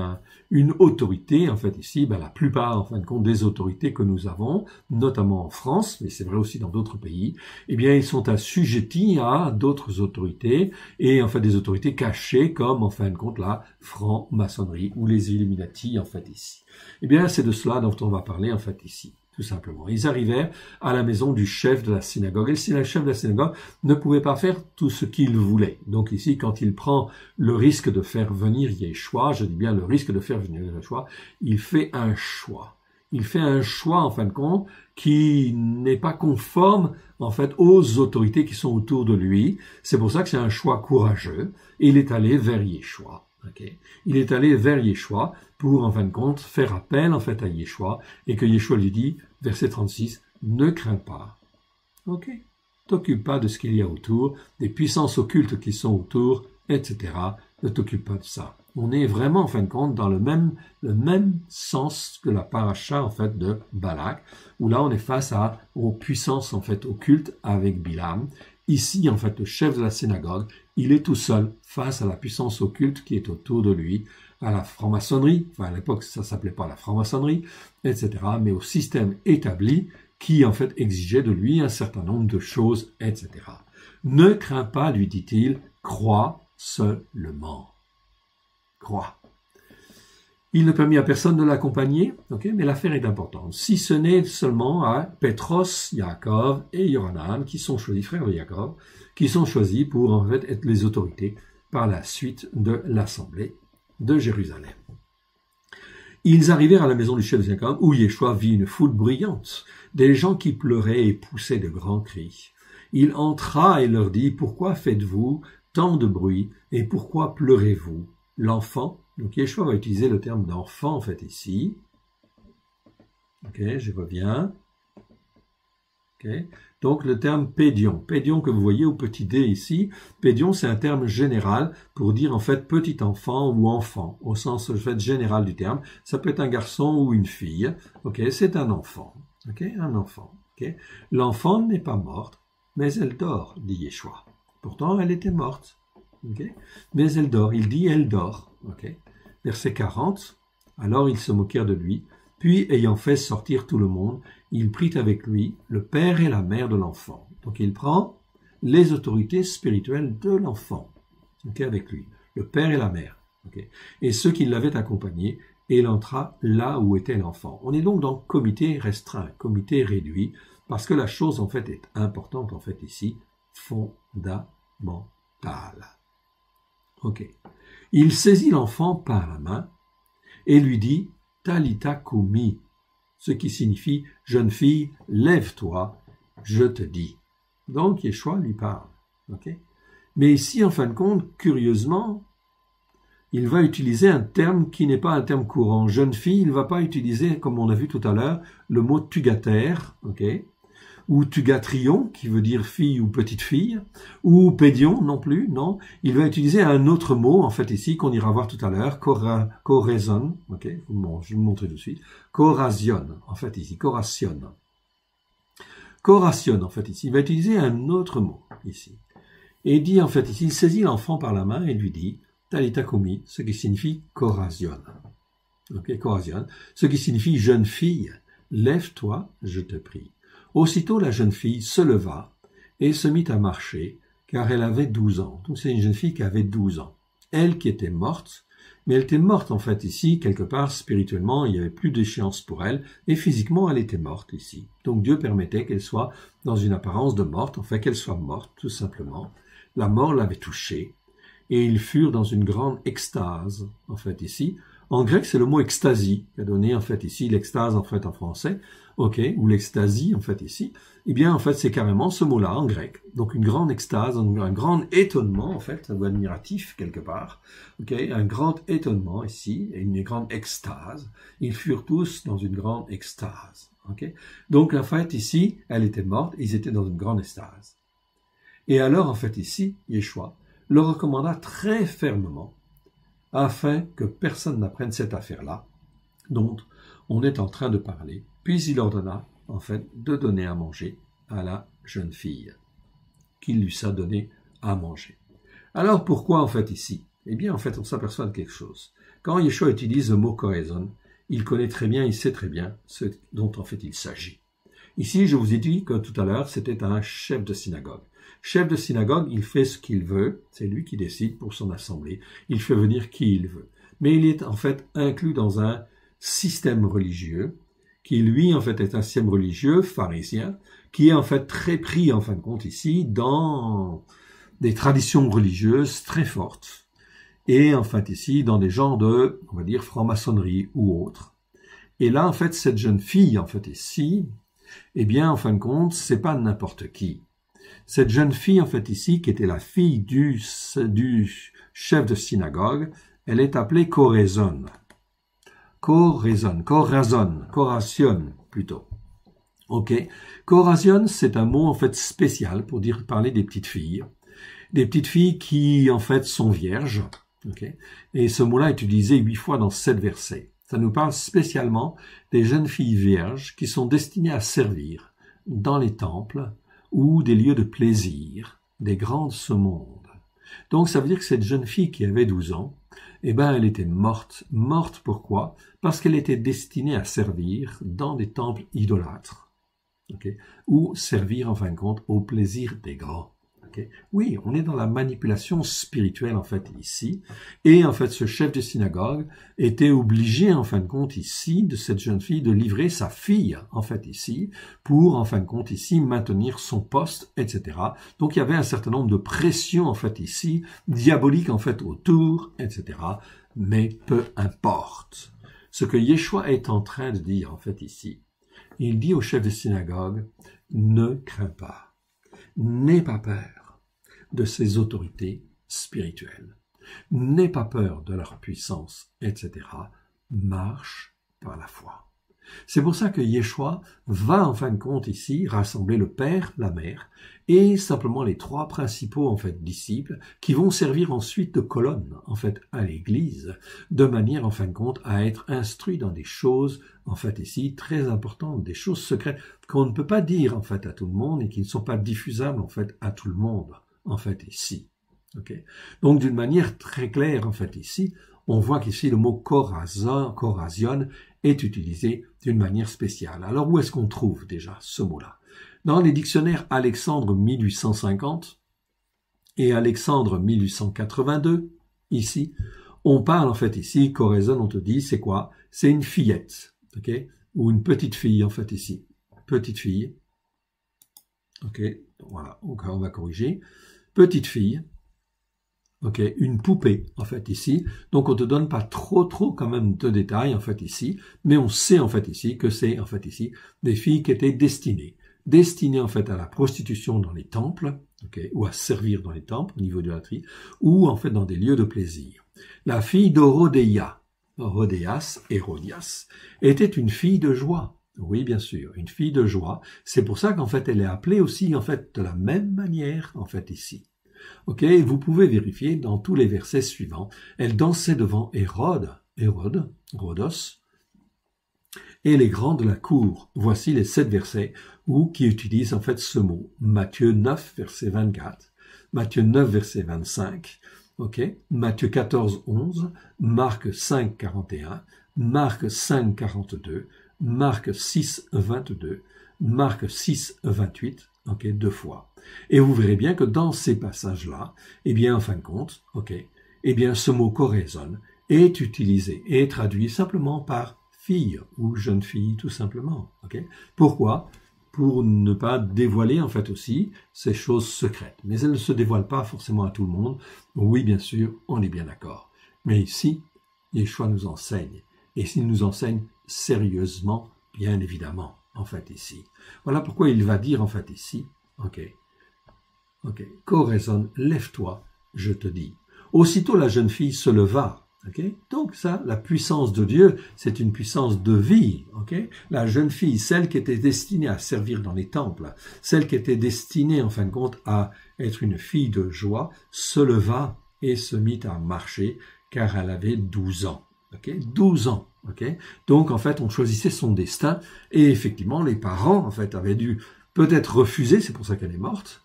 une autorité, en fait ici, ben, la plupart en fin de compte des autorités que nous avons, notamment en France, mais c'est vrai aussi dans d'autres pays, eh bien ils sont assujettis à d'autres autorités et en fait des autorités cachées comme en fin de compte la franc-maçonnerie ou les Illuminati en fait ici. Eh bien c'est de cela dont on va parler en fait ici tout simplement. Ils arrivèrent à la maison du chef de la synagogue. Et le chef de la synagogue ne pouvait pas faire tout ce qu'il voulait. Donc ici, quand il prend le risque de faire venir Yeshua, je dis bien le risque de faire venir Yeshua, il fait un choix. Il fait un choix, en fin de compte, qui n'est pas conforme, en fait, aux autorités qui sont autour de lui. C'est pour ça que c'est un choix courageux. Et il est allé vers Yeshua. Il est allé vers Yeshua pour, en fin de compte, faire appel en fait à Yeshua et que Yeshua lui dit, verset 36, ne crains pas. Ok T'occupe pas de ce qu'il y a autour, des puissances occultes qui sont autour, etc. Ne t'occupe pas de ça. On est vraiment, en fin de compte, dans le même, le même sens que la paracha, en fait, de Balak, où là, on est face à, aux puissances, en fait, occultes avec Bilam, Ici, en fait, le chef de la synagogue, il est tout seul face à la puissance occulte qui est autour de lui, à la franc-maçonnerie, enfin à l'époque ça s'appelait pas la franc-maçonnerie, etc., mais au système établi qui en fait exigeait de lui un certain nombre de choses, etc. Ne crains pas, lui dit-il, crois seulement. Crois. Il ne permit à personne de l'accompagner, mais l'affaire est importante, si ce n'est seulement à Petros, Yaakov et Yoranan, qui sont choisis, frères de Yaakov, qui sont choisis pour en fait être les autorités par la suite de l'assemblée de Jérusalem. Ils arrivèrent à la maison du chef de Jacob, où Yeshua vit une foule bruyante, des gens qui pleuraient et poussaient de grands cris. Il entra et leur dit, Pourquoi faites-vous tant de bruit et pourquoi pleurez-vous L'enfant donc Yeshua va utiliser le terme d'enfant en fait ici. Ok, je reviens. Ok, Donc le terme pédion, pédion que vous voyez au petit d ici, pédion c'est un terme général pour dire en fait petit enfant ou enfant au sens fait, général du terme. Ça peut être un garçon ou une fille. Ok, c'est un enfant. Ok, un enfant. Ok, L'enfant n'est pas morte, mais elle dort, dit Yeshua. Pourtant elle était morte. Ok, Mais elle dort. Il dit elle dort. Ok Verset 40. Alors ils se moquèrent de lui, puis ayant fait sortir tout le monde, il prit avec lui le père et la mère de l'enfant. Donc il prend les autorités spirituelles de l'enfant, avec lui, le père et la mère, et ceux qui l'avaient accompagné, et il entra là où était l'enfant. On est donc dans comité restreint, comité réduit, parce que la chose en fait est importante en fait ici, fondamentale. Ok. Il saisit l'enfant par la main et lui dit Talita Kumi, ce qui signifie Jeune fille, lève-toi, je te dis. Donc Yeshua lui parle. Mais ici, en fin de compte, curieusement, il va utiliser un terme qui n'est pas un terme courant. Jeune fille, il ne va pas utiliser, comme on a vu tout à l'heure, le mot tugater », ou tugatrion, qui veut dire fille ou petite fille, ou pédion non plus, non. Il va utiliser un autre mot, en fait, ici, qu'on ira voir tout à l'heure, corazon, ok, bon, je vais vous montrer tout de suite, corazion, en fait, ici, corazion. Coration, en fait, ici, il va utiliser un autre mot, ici. Et dit, en fait, ici, il saisit l'enfant par la main et lui dit, talita ce qui signifie corasion. Ok, ce qui signifie jeune fille, lève-toi, je te prie. Aussitôt la jeune fille se leva et se mit à marcher, car elle avait douze ans. Donc c'est une jeune fille qui avait douze ans. Elle qui était morte, mais elle était morte en fait ici, quelque part spirituellement, il n'y avait plus d'échéance pour elle, et physiquement elle était morte ici. Donc Dieu permettait qu'elle soit dans une apparence de morte, en fait qu'elle soit morte tout simplement. La mort l'avait touchée, et ils furent dans une grande extase en fait ici. En grec c'est le mot extasie qui a donné en fait ici l'extase en fait en français ok, ou l'extasie en fait ici, eh bien en fait c'est carrément ce mot-là en grec. Donc une grande extase, un, grand étonnement en fait, un mot admiratif quelque part, ok, un grand étonnement ici, et une grande extase. Ils furent tous dans une grande extase. ok. Donc en fait ici, elle était morte, ils étaient dans une grande extase. Et alors en fait ici, Yeshua le recommanda très fermement afin que personne n'apprenne cette affaire-là dont on est en train de parler puis il ordonna, en fait, de donner à manger à la jeune fille, qu'il lui sa donné à manger. Alors pourquoi en fait ici Eh bien en fait on s'aperçoit de quelque chose. Quand Yeshua utilise le mot cohésion, il connaît très bien, il sait très bien ce dont en fait il s'agit. Ici je vous ai dit que tout à l'heure c'était un chef de synagogue. Chef de synagogue, il fait ce qu'il veut, c'est lui qui décide pour son assemblée, il fait venir qui il veut. Mais il est en fait inclus dans un système religieux qui lui en fait est un sième religieux pharisien, qui est en fait très pris en fin de compte ici dans des traditions religieuses très fortes, et en fait ici dans des genres de, on va dire, franc-maçonnerie ou autre. Et là en fait cette jeune fille en fait ici, eh bien en fin de compte c'est pas n'importe qui. Cette jeune fille en fait ici, qui était la fille du, du chef de synagogue, elle est appelée Corazon. Corazon, Corazon, plutôt. Ok, Corazon, c'est un mot en fait spécial pour dire parler des petites filles, des petites filles qui en fait sont vierges. ok Et ce mot-là est utilisé huit fois dans sept versets. Ça nous parle spécialement des jeunes filles vierges qui sont destinées à servir dans les temples ou des lieux de plaisir des grandes ce monde. Donc ça veut dire que cette jeune fille qui avait douze ans, eh ben, elle était morte. Morte pourquoi Parce qu'elle était destinée à servir dans des temples idolâtres, ou servir en fin de compte au plaisir des grands. Oui, on est dans la manipulation spirituelle en fait ici. Et en fait, ce chef de synagogue était obligé en fin de compte ici de cette jeune fille de livrer sa fille en fait ici pour en fin de compte ici maintenir son poste, etc. Donc il y avait un certain nombre de pressions en fait ici diaboliques en fait autour, etc. Mais peu importe. Ce que Yeshua est en train de dire en fait ici, il dit au chef de synagogue ne crains pas, n'aie pas peur de ses autorités spirituelles. N'aie pas peur de leur puissance, etc. Marche par la foi. C'est pour ça que Yeshua va en fin de compte ici rassembler le Père, la Mère et simplement les trois principaux en fait disciples qui vont servir ensuite de colonne en fait à l'Église de manière en fin de compte à être instruits dans des choses en fait ici très importantes, des choses secrètes qu'on ne peut pas dire en fait à tout le monde et qui ne sont pas diffusables en fait à tout le monde en fait ici. Donc d'une manière très claire en fait ici, on voit qu'ici le mot corazon, est utilisé d'une manière spéciale. Alors où est-ce qu'on trouve déjà ce mot-là Dans les dictionnaires Alexandre 1850 et Alexandre 1882, ici, on parle en fait ici, corazon on te dit c'est quoi C'est une fillette, Ou une petite fille en fait ici. Petite fille, Ok, voilà, encore on va corriger. Petite fille. Ok, une poupée, en fait, ici. Donc, on ne te donne pas trop, trop, quand même, de détails, en fait, ici. Mais on sait, en fait, ici, que c'est, en fait, ici, des filles qui étaient destinées. Destinées, en fait, à la prostitution dans les temples, ou à servir dans les temples au niveau de la tri, ou en fait dans des lieux de plaisir. La fille d'Orodeia, Rhodéas, Hérodias, était une fille de joie. Oui, bien sûr, une fille de joie. C'est pour ça qu'en fait, elle est appelée aussi, en fait, de la même manière, en fait, ici. Ok, vous pouvez vérifier dans tous les versets suivants. Elle dansait devant Hérode, Hérode, Rhodos, et les grands de la cour. Voici les sept versets où qui utilisent en fait ce mot. Matthieu 9, verset 24, Matthieu 9, verset 25, ok, Matthieu 14, 11, Marc 5, 41, Marc 5, 42, Marc 6, 22, Marc 6, 28, deux fois. Et vous verrez bien que dans ces passages-là, eh bien, en fin de compte, ok, eh bien, ce mot coraison est utilisé et traduit simplement par fille ou jeune fille, tout simplement. ok Pourquoi pour ne pas dévoiler en fait aussi ces choses secrètes. Mais elles ne se dévoilent pas forcément à tout le monde. Oui, bien sûr, on est bien d'accord. Mais ici, les Yeshua nous enseigne. Et s'il nous enseigne, sérieusement, bien évidemment, en fait ici. Voilà pourquoi il va dire en fait ici, ok, ok, coraison, lève-toi, je te dis. Aussitôt la jeune fille se leva. ok Donc ça, la puissance de Dieu, c'est une puissance de vie. ok la jeune fille, celle qui était destinée à servir dans les temples, celle qui était destinée en fin de compte à être une fille de joie, se leva et se mit à marcher car elle avait 12 ans. ok 12 ans. Donc en fait, on choisissait son destin et effectivement, les parents en fait avaient dû peut-être refuser, c'est pour ça qu'elle est morte,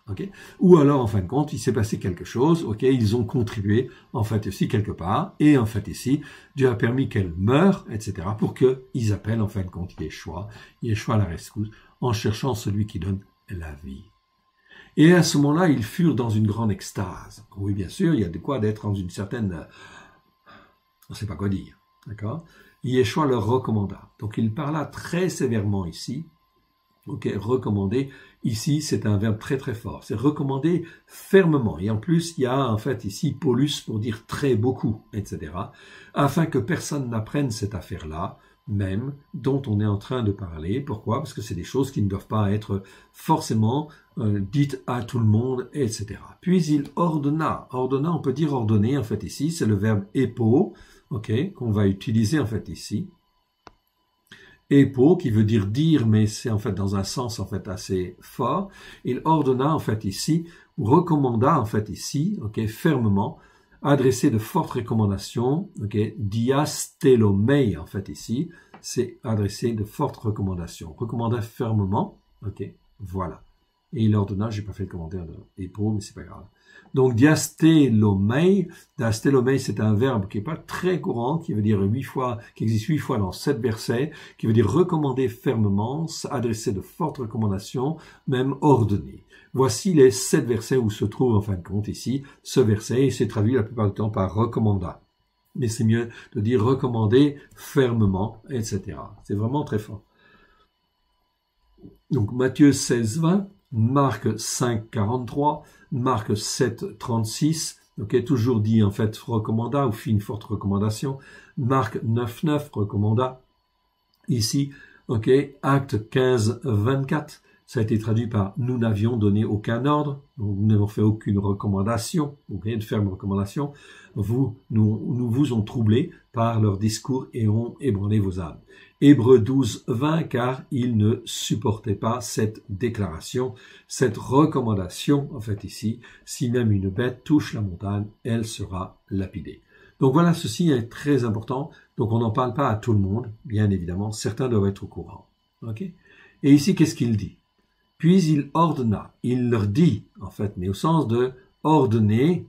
ou alors en fin de compte, il s'est passé quelque chose, ok, ils ont contribué en fait aussi quelque part, et en fait ici, Dieu a permis qu'elle meure, etc., pour qu'ils appellent en fin de compte Yeshua, Yeshua la rescousse, en cherchant celui qui donne la vie. Et à ce moment-là, ils furent dans une grande extase. Oui, bien sûr, il y a de quoi d'être dans une certaine... Euh, on ne sait pas quoi dire, d'accord Yeshua leur recommanda. Donc il parla très sévèrement ici. Ok, recommander. Ici, c'est un verbe très très fort. C'est recommander fermement. Et en plus, il y a en fait ici polus pour dire très beaucoup, etc. Afin que personne n'apprenne cette affaire-là, même dont on est en train de parler. Pourquoi Parce que c'est des choses qui ne doivent pas être forcément euh, dites à tout le monde, etc. Puis il ordonna. Ordonna, on peut dire ordonner en fait ici, c'est le verbe épo ok, qu'on va utiliser en fait ici. Epo, qui veut dire dire, mais c'est en fait dans un sens en fait assez fort. Il ordonna en fait ici, recommanda en fait ici, ok, fermement, adresser de fortes recommandations, ok, diastelomei en fait ici, c'est adresser de fortes recommandations, recommanda fermement, ok, voilà. Et il ordonna. j'ai pas fait le commentaire de Epo, mais c'est pas grave. Donc diastelomei. Diastelomei, c'est un verbe qui est pas très courant, qui veut dire huit fois, qui existe huit fois dans sept versets, qui veut dire recommander fermement, adresser de fortes recommandations, même ordonner. Voici les sept versets où se trouve en fin de compte ici ce verset, et c'est traduit la plupart du temps par recommanda. Mais c'est mieux de dire recommander fermement, etc. C'est vraiment très fort. Donc Matthieu 16, 20, Marc 5, 43, Marc 7, 36, ok, toujours dit en fait recommanda ou fit une forte recommandation, Marc 9, 9 recommanda, ici, ok, acte 15, 24, ça a été traduit par nous n'avions donné aucun ordre, donc nous n'avons fait aucune recommandation, rien de ferme recommandation, vous, nous, nous vous ont troublé par leur discours et ont ébranlé vos âmes. Hébreu 12, 20, car il ne supportait pas cette déclaration, cette recommandation, en fait ici, si même une bête touche la montagne, elle sera lapidée. Donc voilà, ceci est très important, donc on n'en parle pas à tout le monde, bien évidemment, certains doivent être au courant. ok Et ici, qu'est-ce qu'il dit Puis il ordonna, il leur dit, en fait, mais au sens de ordonner,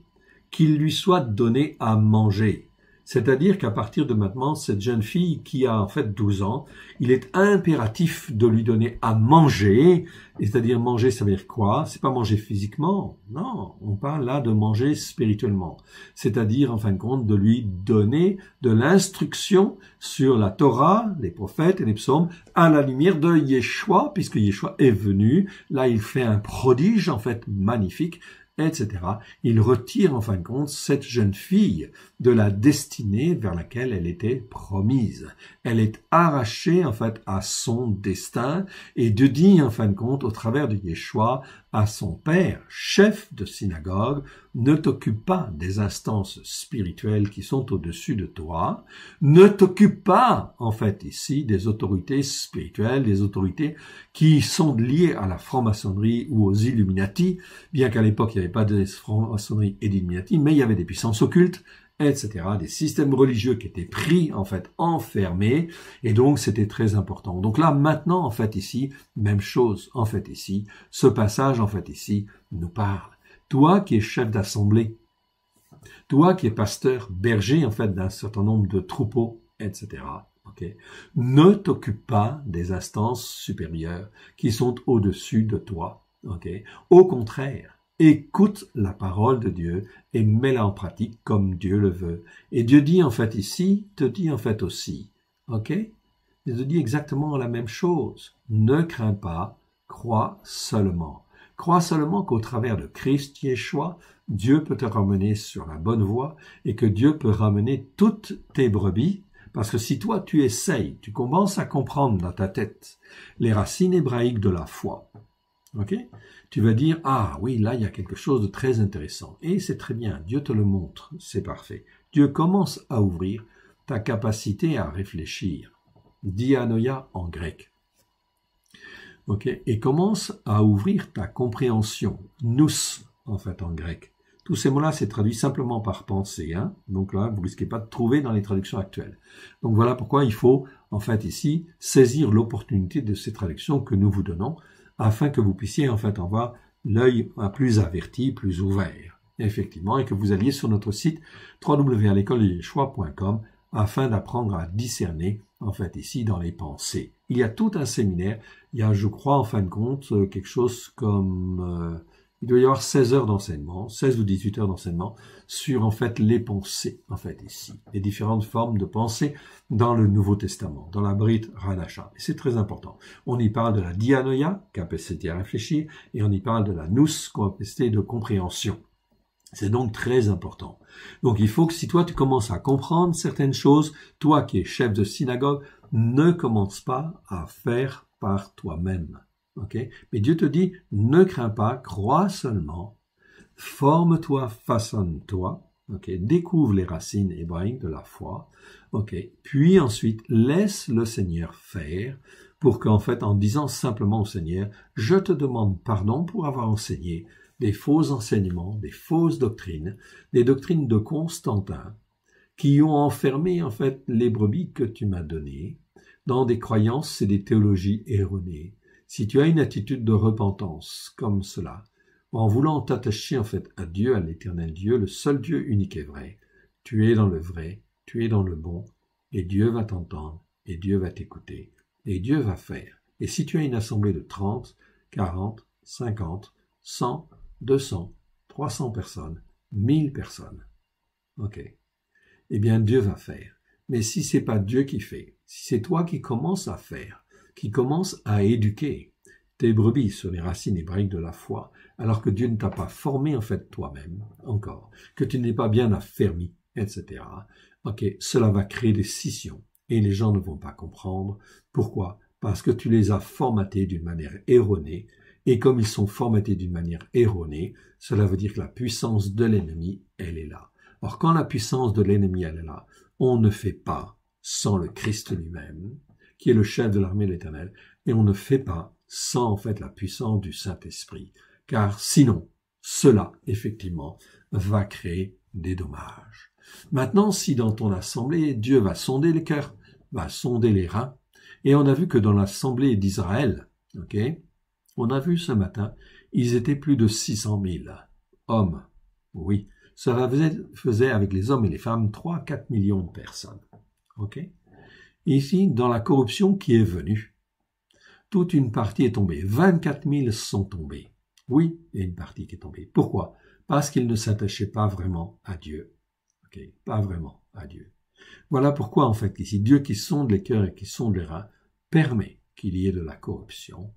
qu'il lui soit donné à manger. C'est-à-dire qu'à partir de maintenant, cette jeune fille qui a en fait 12 ans, il est impératif de lui donner à manger. C'est-à-dire manger, ça veut dire quoi C'est pas manger physiquement. Non, on parle là de manger spirituellement. C'est-à-dire, en fin de compte, de lui donner de l'instruction sur la Torah, les prophètes et les psaumes à la lumière de Yeshua, puisque Yeshua est venu. Là, il fait un prodige, en fait, magnifique etc. Il retire en fin de compte cette jeune fille de la destinée vers laquelle elle était promise. Elle est arrachée en fait à son destin et de dit en fin de compte au travers de Yeshua à son père, chef de synagogue, ne t'occupe pas des instances spirituelles qui sont au-dessus de toi, ne t'occupe pas en fait ici des autorités spirituelles, des autorités qui sont liées à la franc-maçonnerie ou aux Illuminati, bien qu'à l'époque il n'y avait pas de franc-maçonnerie et d'Illuminati, mais il y avait des puissances occultes etc. Des systèmes religieux qui étaient pris, en fait, enfermés, et donc c'était très important. Donc là, maintenant, en fait, ici, même chose, en fait, ici, ce passage, en fait, ici, nous parle. Toi qui es chef d'assemblée, toi qui es pasteur, berger, en fait, d'un certain nombre de troupeaux, etc. Ne t'occupe pas des instances supérieures qui sont au-dessus de toi. Au contraire, écoute la parole de Dieu et mets-la en pratique comme Dieu le veut. Et Dieu dit en fait ici, te dit en fait aussi. Ok Il te dit exactement la même chose. Ne crains pas, crois seulement. Crois seulement qu'au travers de Christ Yeshua, Dieu peut te ramener sur la bonne voie et que Dieu peut ramener toutes tes brebis. Parce que si toi tu essayes, tu commences à comprendre dans ta tête les racines hébraïques de la foi, tu vas dire ah oui là il y a quelque chose de très intéressant et c'est très bien. Dieu te le montre, c'est parfait. Dieu commence à ouvrir ta capacité à réfléchir. Dianoia en grec. Et commence à ouvrir ta compréhension. Nous en fait en grec. Tous ces mots-là, c'est traduit simplement par pensée. Hein. Donc là, vous risquez pas de trouver dans les traductions actuelles. Donc voilà pourquoi il faut, en fait, ici, saisir l'opportunité de ces traductions que nous vous donnons afin que vous puissiez en fait avoir l'œil euh, plus averti, plus ouvert, effectivement, et que vous alliez sur notre site com afin d'apprendre à discerner, en fait, ici, dans les pensées. Il y a tout un séminaire, il y a, je crois, en fin de compte, euh, quelque chose comme... Euh, il doit y avoir 16 heures d'enseignement, 16 ou 18 heures d'enseignement sur en fait les pensées en fait ici, les différentes formes de pensée dans le Nouveau Testament, dans la Brite Ranacha. Et c'est très important. On y parle de la dianoïa, capacité à réfléchir, et on y parle de la nous, capacité de compréhension. C'est donc très important. Donc il faut que si toi tu commences à comprendre certaines choses, toi qui es chef de synagogue, ne commence pas à faire par toi-même mais Dieu te dit, ne crains pas, crois seulement, forme-toi, façonne-toi, découvre les racines hébraïques de la foi, puis ensuite laisse le Seigneur faire pour qu'en fait, en disant simplement au Seigneur, je te demande pardon pour avoir enseigné des faux enseignements, des fausses doctrines, des doctrines de Constantin, qui ont enfermé en fait les brebis que tu m'as données dans des croyances et des théologies erronées, si tu as une attitude de repentance comme cela, en voulant t'attacher en fait à Dieu, à l'éternel Dieu, le seul Dieu unique et vrai, tu es dans le vrai, tu es dans le bon, et Dieu va t'entendre, et Dieu va t'écouter, et Dieu va faire. Et si tu as une assemblée de 30, 40, 50, 100, 200, 300 personnes, 1000 personnes, ok, eh bien Dieu va faire. Mais si ce c'est pas Dieu qui fait, si c'est toi qui commences à faire, qui commence à éduquer tes brebis sur les racines hébraïques de la foi, alors que Dieu ne t'a pas formé en fait toi-même encore, que tu n'es pas bien affermi, etc. Ok, cela va créer des scissions et les gens ne vont pas comprendre. Pourquoi Parce que tu les as formatés d'une manière erronée. Et comme ils sont formatés d'une manière erronée, cela veut dire que la puissance de l'ennemi, elle est là. Or, quand la puissance de l'ennemi, elle est là, on ne fait pas sans le Christ lui-même, qui est le chef de l'armée de l'Éternel, et on ne fait pas sans en fait la puissance du Saint-Esprit, car sinon, cela, effectivement, va créer des dommages. Maintenant, si dans ton assemblée, Dieu va sonder les cœurs, va sonder les reins, et on a vu que dans l'assemblée d'Israël, ok, on a vu ce matin, ils étaient plus de 600 000 hommes. Oui, ça faisait avec les hommes et les femmes 3-4 millions de personnes. ok Ici, dans la corruption qui est venue, toute une partie est tombée. 24 000 sont tombés. Oui, il y a une partie qui est tombée. Pourquoi Parce qu'ils ne s'attachaient pas vraiment à Dieu. pas vraiment à Dieu. Voilà pourquoi, en fait, ici, Dieu qui sonde les cœurs et qui sonde les reins permet qu'il y ait de la corruption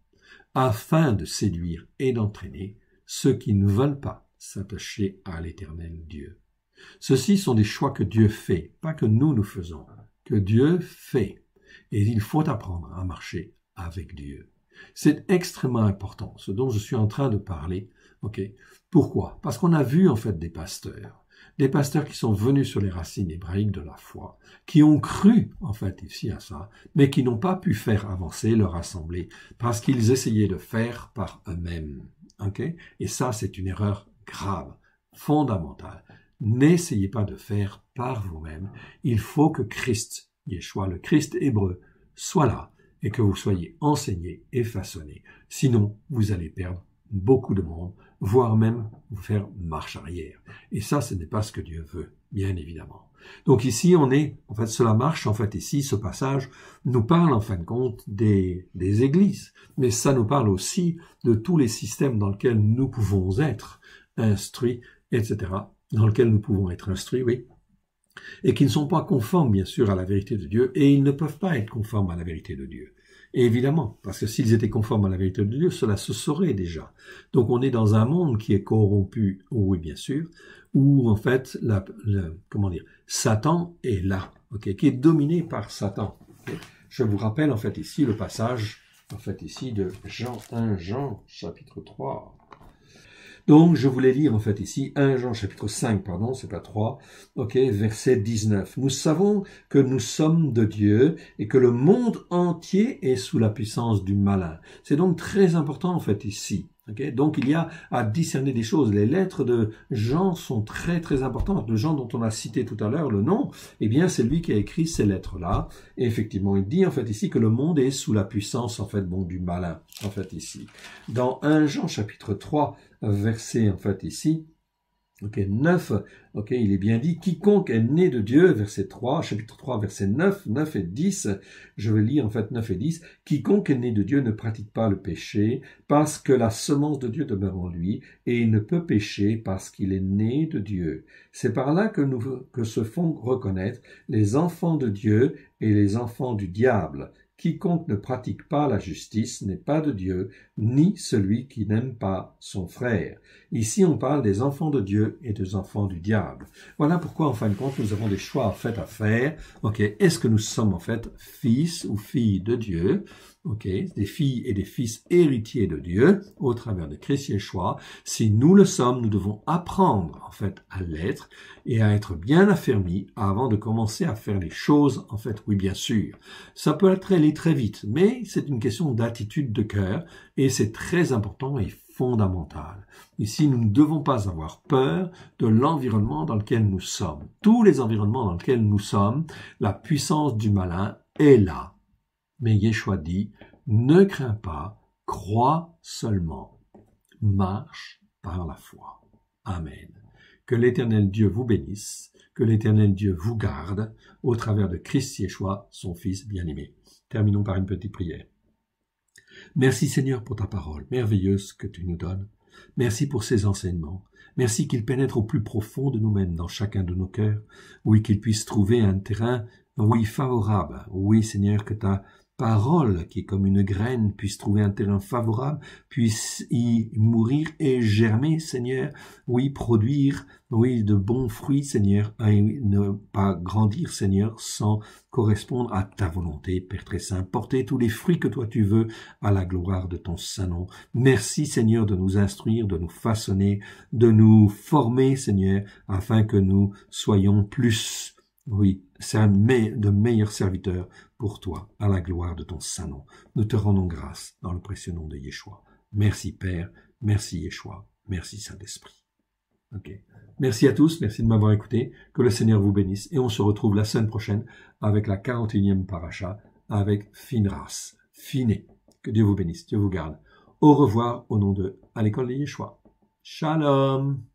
afin de séduire et d'entraîner ceux qui ne veulent pas s'attacher à l'éternel Dieu. Ceux-ci sont des choix que Dieu fait, pas que nous nous faisons que Dieu fait. Et il faut apprendre à marcher avec Dieu. C'est extrêmement important, ce dont je suis en train de parler. Pourquoi Parce qu'on a vu en fait des pasteurs, des pasteurs qui sont venus sur les racines hébraïques de la foi, qui ont cru en fait ici à ça, mais qui n'ont pas pu faire avancer leur assemblée parce qu'ils essayaient de faire par eux-mêmes. Et ça, c'est une erreur grave, fondamentale. N'essayez pas de faire par vous-même. Il faut que Christ, Yeshua, le Christ hébreu, soit là et que vous soyez enseigné et façonné. Sinon, vous allez perdre beaucoup de monde, voire même vous faire marche arrière. Et ça, ce n'est pas ce que Dieu veut, bien évidemment. Donc ici, on est, en fait, cela marche, en fait, ici, ce passage nous parle, en fin de compte, des églises, mais ça nous parle aussi de tous les systèmes dans lesquels nous pouvons être instruits, etc., dans lequel nous pouvons être instruits, oui, et qui ne sont pas conformes, bien sûr, à la vérité de Dieu, et ils ne peuvent pas être conformes à la vérité de Dieu. Et évidemment, parce que s'ils étaient conformes à la vérité de Dieu, cela se saurait déjà. Donc on est dans un monde qui est corrompu, oui bien sûr, où en fait, la, comment dire, Satan est là, qui est dominé par Satan. Je vous rappelle en fait ici le passage, en fait ici de Jean 1 Jean chapitre 3. Donc, je voulais lire en fait ici 1 Jean chapitre 5, pardon, c'est pas 3, ok, verset 19. Nous savons que nous sommes de Dieu et que le monde entier est sous la puissance du malin. C'est donc très important en fait ici. ok. Donc il y a à discerner des choses. Les lettres de Jean sont très très importantes. Le Jean dont on a cité tout à l'heure le nom, eh bien c'est lui qui a écrit ces lettres-là. Et effectivement, il dit en fait ici que le monde est sous la puissance en fait bon du malin en fait ici. Dans 1 Jean chapitre 3 verset en fait ici. Ok, 9, ok, il est bien dit, quiconque est né de Dieu, verset 3, chapitre 3, verset 9, 9 et 10, je vais lire en fait 9 et 10, quiconque est né de Dieu ne pratique pas le péché, parce que la semence de Dieu demeure en lui, et il ne peut pécher parce qu'il est né de Dieu. C'est par là que, nous, que se font reconnaître les enfants de Dieu et les enfants du diable. Quiconque ne pratique pas la justice n'est pas de Dieu, ni celui qui n'aime pas son frère. Ici, on parle des enfants de Dieu et des enfants du diable. Voilà pourquoi, en fin de compte, nous avons des choix à faire. Ok, est-ce que nous sommes en fait fils ou filles de Dieu Okay, des filles et des fils héritiers de Dieu au travers de chrétiens choix, Si nous le sommes, nous devons apprendre en fait à l'être et à être bien affermis avant de commencer à faire les choses. En fait, oui, bien sûr, ça peut être aller très vite, mais c'est une question d'attitude de cœur et c'est très important et fondamental. Ici, nous ne devons pas avoir peur de l'environnement dans lequel nous sommes. Tous les environnements dans lesquels nous sommes, la puissance du malin est là mais Yeshua dit, ne crains pas, crois seulement, marche par la foi. Amen. Que l'Éternel Dieu vous bénisse, que l'Éternel Dieu vous garde au travers de Christ Yeshua, son Fils bien-aimé. Terminons par une petite prière. Merci Seigneur pour ta parole merveilleuse que tu nous donnes. Merci pour ces enseignements. Merci qu'il pénètre au plus profond de nous-mêmes, dans chacun de nos cœurs. Oui, qu'il puisse trouver un terrain, oui, favorable. Oui, Seigneur, que ta parole qui, comme une graine, puisse trouver un terrain favorable, puisse y mourir et germer, Seigneur. Oui, produire, oui, de bons fruits, Seigneur. Et ne pas grandir, Seigneur, sans correspondre à ta volonté, Père très saint. Porter tous les fruits que toi tu veux à la gloire de ton saint nom. Merci, Seigneur, de nous instruire, de nous façonner, de nous former, Seigneur, afin que nous soyons plus, oui, de meilleurs serviteurs pour toi, à la gloire de ton saint nom. Nous te rendons grâce dans le précieux nom de Yeshua. Merci Père, merci Yeshua, merci Saint-Esprit. Merci à tous, merci de m'avoir écouté, que le Seigneur vous bénisse et on se retrouve la semaine prochaine avec la 41e paracha avec Finras, Finé. Que Dieu vous bénisse, Dieu vous garde. Au revoir au nom de à l'école de Yeshua. Shalom